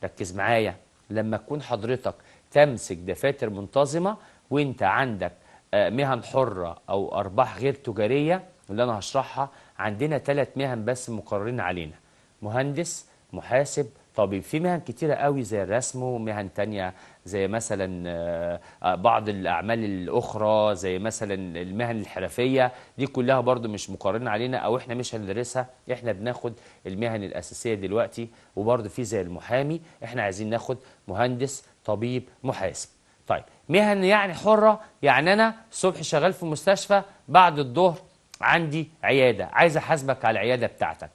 ركز معايا لما تكون حضرتك تمسك دفاتر منتظمة وانت عندك آه، مهن حرة أو أرباح غير تجارية اللي أنا هشرحها عندنا ثلاث مهن بس مقررين علينا مهندس محاسب طبيب في مهن كتيرة قوي زي الرسم ومهن تانية زي مثلا آه، آه، بعض الأعمال الأخرى زي مثلا المهن الحرفية دي كلها برضو مش مقارنة علينا أو إحنا مش هندرسها إحنا بناخد المهن الأساسية دلوقتي وبرضو في زي المحامي إحنا عايزين ناخد مهندس طبيب محاسب طيب مهن يعني حرة يعني أنا الصبح شغال في مستشفى بعد الظهر عندي عيادة عايز أحاسبك على العيادة بتاعتك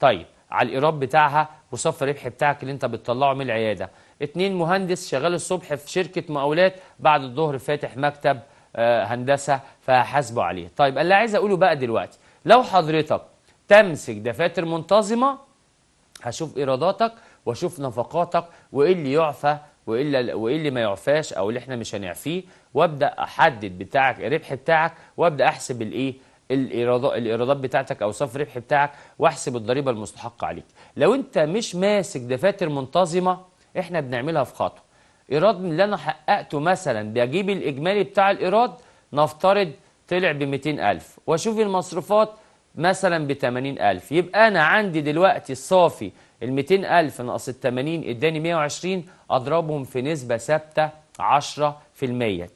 طيب على الإيراد بتاعها وصف الربح بتاعك اللي انت بتطلعه من العياده اتنين مهندس شغال الصبح في شركه مقاولات بعد الظهر فاتح مكتب آه، هندسه فهحاسبه عليه طيب اللي عايز اقوله بقى دلوقتي لو حضرتك تمسك دفاتر منتظمه هشوف ايراداتك واشوف نفقاتك وايه اللي يعفى وايه وايه اللي ما يعفاش او اللي احنا مش هنعفيه وابدا احدد بتاعك الربح بتاعك وابدا احسب الايه الايرادات الايرادات بتاعتك او صف الربح بتاعك واحسب الضريبه المستحقه عليك لو انت مش ماسك دفاتر منتظمه احنا بنعملها في خطوه ايراد اللي انا حققته مثلا بجيب الاجمالي بتاع الايراد نفترض طلع ب 200000 واشوف المصروفات مثلا ب 80000 يبقى انا عندي دلوقتي الصافي ال 200000 ناقص ال 80 اداني 120 اضربهم في نسبه ثابته 10%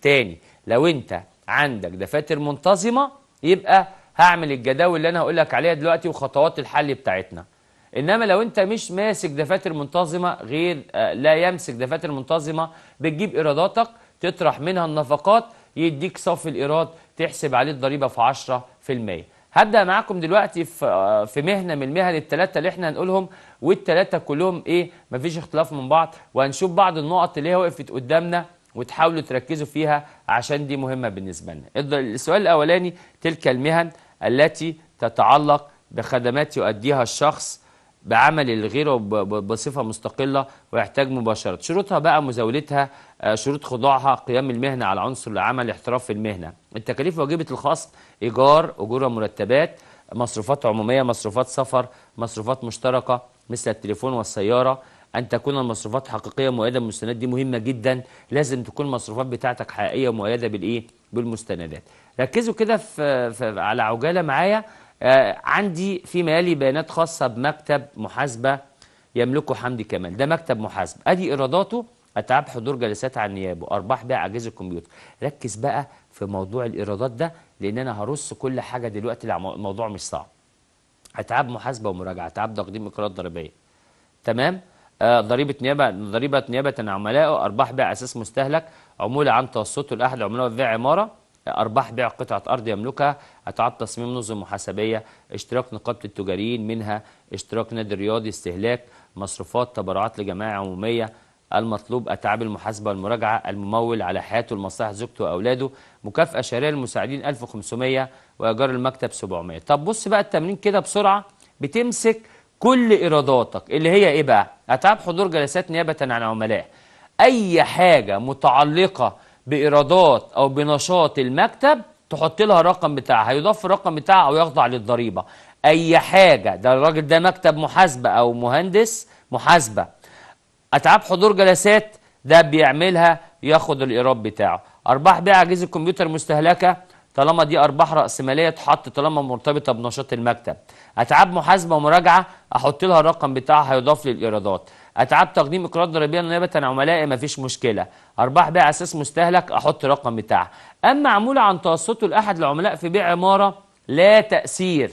تاني لو انت عندك دفاتر منتظمه يبقى هعمل الجداول اللي انا هقول لك عليها دلوقتي وخطوات الحل بتاعتنا إنما لو أنت مش ماسك دفاتر منتظمة غير آه، لا يمسك دفاتر منتظمة بتجيب إيراداتك تطرح منها النفقات يديك صف الإيراد تحسب عليه الضريبة في 10% هبدأ معاكم دلوقتي في آه، مهنة من المهن الثلاثة اللي احنا هنقولهم والثلاثة كلهم إيه مفيش اختلاف من بعض وهنشوف بعض النقط اللي هي وقفت قدامنا وتحاولوا تركزوا فيها عشان دي مهمة بالنسبة لنا السؤال الأولاني تلك المهن التي تتعلق بخدمات يؤديها الشخص بعمل الغير بصفة مستقلة ويحتاج مباشرة شروطها بقى مزاولتها آه، شروط خضوعها قيام المهنة على عنصر العمل احتراف في المهنة التكاليف واجبة الخصم إيجار أجور مرتبات مصروفات عمومية مصروفات سفر مصروفات مشتركة مثل التليفون والسيارة أن تكون المصروفات حقيقية مؤيدة بالمستندات دي مهمة جدا لازم تكون المصروفات بتاعتك حقيقية مؤيدة بالإيه بالمستندات ركزوا كده في, في على عجالة معايا آه، عندي فيما يلي بيانات خاصة بمكتب محاسبة يملكه حمدي كمال ده مكتب محاسبة أدي إيراداته أتعاب حضور جلسات عن نيابه أرباح بيع أجهزة الكمبيوتر ركز بقى في موضوع الإيرادات ده لأن أنا هرص كل حاجة دلوقتي الموضوع مش صعب أتعاب محاسبة ومراجعة أتعاب تقديم إقرارات ضريبية تمام؟ آه، ضريبة نيابة ضريبة نيابة عن عملائه أرباح بيع أساس مستهلك عمولة عن توسطه الأحد عمولة بيع عمارة أرباح بيع قطعة أرض يملكها اتعطى تصميم نظم محاسبية اشتراك نقابة التجاريين منها اشتراك نادي رياضي استهلاك مصروفات تبرعات لجماعة عمومية المطلوب أتعاب المحاسبة والمراجعة الممول على حياته لمصلحة زوجته وأولاده مكافأة شهرية للمساعدين 1500 وإيجار المكتب 700 طب بص بقى التمرين كده بسرعة بتمسك كل إيراداتك اللي هي إيه بقى؟ أتعاب حضور جلسات نيابة عن عملاء أي حاجة متعلقة بإيرادات أو بنشاط المكتب تحط لها الرقم بتاعها هيضاف الرقم بتاعها أو يخضع للضريبة أي حاجة ده الراجل ده مكتب محاسبة أو مهندس محاسبة أتعاب حضور جلسات ده بيعملها ياخد الإيراد بتاعه أرباح بيع أجهزة الكمبيوتر مستهلكة طالما دي أرباح رأسمالية تحط طالما مرتبطة بنشاط المكتب أتعاب محاسبة ومراجعة أحط لها الرقم بتاعها هيضاف للإيرادات اتعاب تقديم اقراض ضريبيه نيابه عن عملائي مفيش مشكله ارباح بيع اساس مستهلك احط الرقم بتاعها اما عموله عن توسطه لاحد العملاء في بيع عماره لا تاثير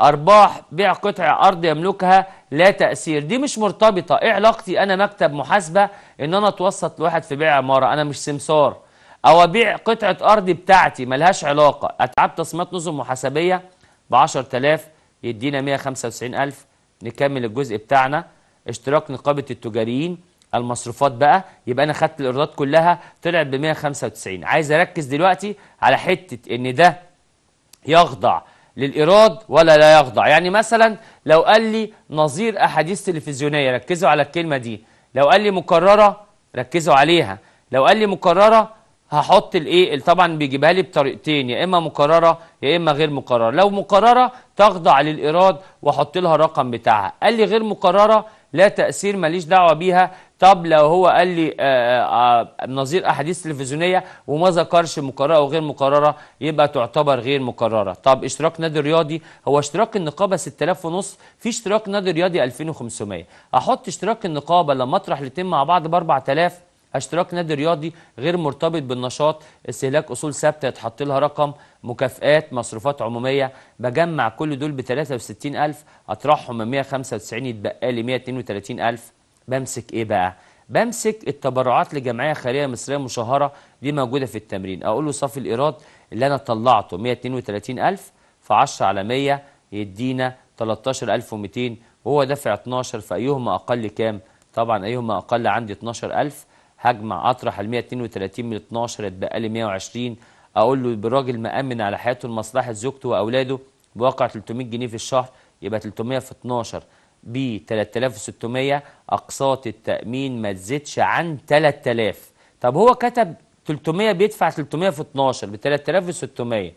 ارباح بيع قطع ارض يملكها لا تاثير دي مش مرتبطه ايه علاقتي انا مكتب محاسبه ان انا اتوسط لواحد في بيع عماره انا مش سمسار او ابيع قطعه ارض بتاعتي ملهاش علاقه اتعاب تصميمات نظم محاسبيه ب 10000 يدينا 195000 نكمل الجزء بتاعنا اشتراك نقابه التجاريين المصروفات بقى يبقى انا خدت الايرادات كلها طلعت ب 195 عايز اركز دلوقتي على حته ان ده يخضع للايراد ولا لا يخضع يعني مثلا لو قال لي نظير احاديث تلفزيونيه ركزوا على الكلمه دي لو قال لي مكرره ركزوا عليها لو قال لي مكرره هحط الايه طبعا بيجيبها لي بطريقتين يا اما مكرره يا اما غير مكرره لو مكرره تخضع للايراد واحط لها الرقم بتاعها قال لي غير مكرره لا تأثير ماليش دعوة بيها طب لو هو قال لي آه، آه، آه، نظير أحاديث تلفزيونية وما ذكرش مقررة أو غير مقررة يبقى تعتبر غير مقررة طب اشتراك نادي رياضي هو اشتراك النقابة 6000 ونص في اشتراك نادي رياضي 2500 أحط اشتراك النقابة لما أطرح الاتنين مع بعض ب 4000 اشتراك نادي رياضي غير مرتبط بالنشاط استهلاك اصول ثابته يتحط لها رقم مكافئات مصروفات عمومية بجمع كل دول ب 63000 أطرحهم من 195 يتبقى لي 132000 بمسك إيه بقى؟ بمسك التبرعات لجمعية خيرية مصرية مشهرة دي موجودة في التمرين أقول له صافي الإيراد اللي أنا طلعته 132000 في 10 على 100 يدينا 13200 وهو دافع 12 فأيهما أقل كام؟ طبعا أيهما أقل عندي 12000 هجمع أطرح ال 132 من 12 يتبقى لي 120 اقول له بالراجل مامن على حياته لمصلحه زوجته واولاده بواقع 300 جنيه في الشهر يبقى 300 في 12 ب 3600 اقساط التامين ما تزيدش عن 3000 طب هو كتب 300 بيدفع 300 في 12 ب 3600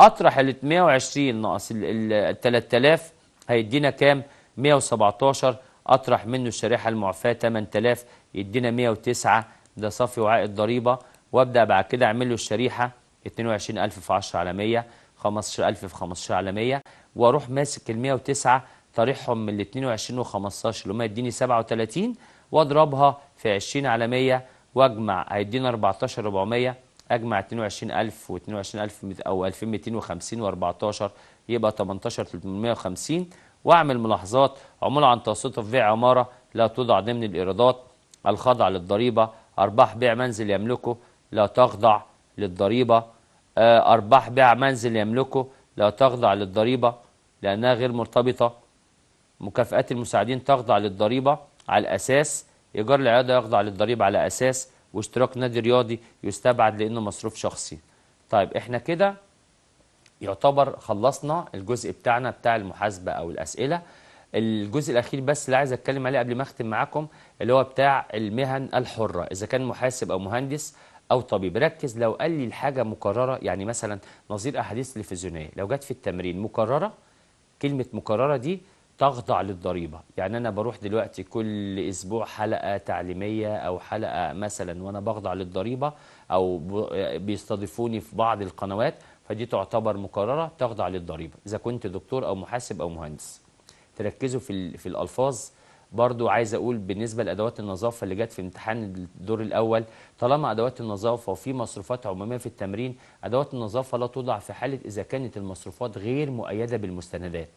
اطرح ال 120 ناقص ال 3000 هيدينا كام 117 اطرح منه الشريحه المعفاه 8000 يدينا 109 ده صافي وعائد ضريبه وابدا بعد كده اعمل له الشريحه 22000 في 10 على 100 15000 في 15 على 100 واروح ماسك ال 109 طريحهم من ال 22 و15 اللي هم يديني 37 واضربها في 20 على 100 واجمع هيدينا 14400 اجمع 22000 و22000 او 2250 و14 يبقى 18850 واعمل ملاحظات عمولة عن توسطة في بيع عمارة لا توضع ضمن الإيرادات الخضع للضريبة أرباح بيع منزل يملكه لا تخضع للضريبة آه، أرباح بيع منزل يملكه لا تخضع للضريبة لأنها غير مرتبطة مكافآت المساعدين تخضع للضريبة على الأساس إيجار العيادة يخضع للضريبة على أساس واشتراك نادي رياضي يستبعد لأنه مصروف شخصي طيب إحنا كده يعتبر خلصنا الجزء بتاعنا بتاع المحاسبة أو الأسئلة الجزء الاخير بس اللي عايز اتكلم عليه قبل ما اختم معاكم اللي هو بتاع المهن الحره اذا كان محاسب او مهندس او طبيب ركز لو قال لي الحاجه مكرره يعني مثلا نظير احاديث تلفزيونيه لو جت في التمرين مكرره كلمه مكرره دي تخضع للضريبه يعني انا بروح دلوقتي كل اسبوع حلقه تعليميه او حلقه مثلا وانا بخضع للضريبه او بيستضيفوني في بعض القنوات فدي تعتبر مكرره تخضع للضريبه اذا كنت دكتور او محاسب او مهندس تركزوا في في الالفاظ برضو عايز اقول بالنسبه لادوات النظافه اللي جت في امتحان الدور الاول طالما ادوات النظافه وفي مصروفات عموميه في التمرين ادوات النظافه لا توضع في حاله اذا كانت المصروفات غير مؤيده بالمستندات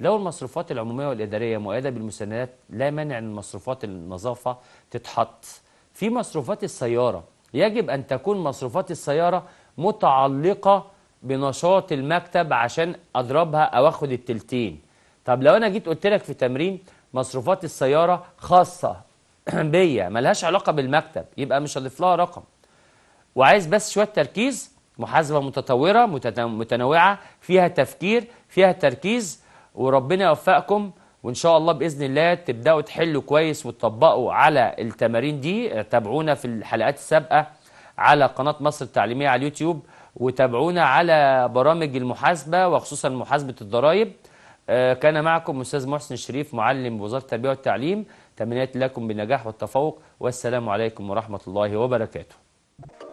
لو المصروفات العموميه والاداريه مؤيده بالمستندات لا مانع ان مصروفات النظافه تتحط في مصروفات السياره يجب ان تكون مصروفات السياره متعلقه بنشاط المكتب عشان اضربها او اخد التلتين طب لو انا جيت قلت لك في تمرين مصروفات السيارة خاصة بيا ملهاش علاقة بالمكتب يبقى مش هضيف لها رقم وعايز بس شوية تركيز محاسبة متطورة متنوعة فيها تفكير فيها تركيز وربنا يوفقكم وان شاء الله باذن الله تبداوا تحلوا كويس وتطبقوا على التمارين دي تابعونا في الحلقات السابقه على قناه مصر التعليميه على اليوتيوب وتابعونا على برامج المحاسبه وخصوصا محاسبه الضرائب آه، كان معكم أستاذ محسن الشريف معلم بوزارة التربية والتعليم تمنيات لكم بالنجاح والتفوق والسلام عليكم ورحمة الله وبركاته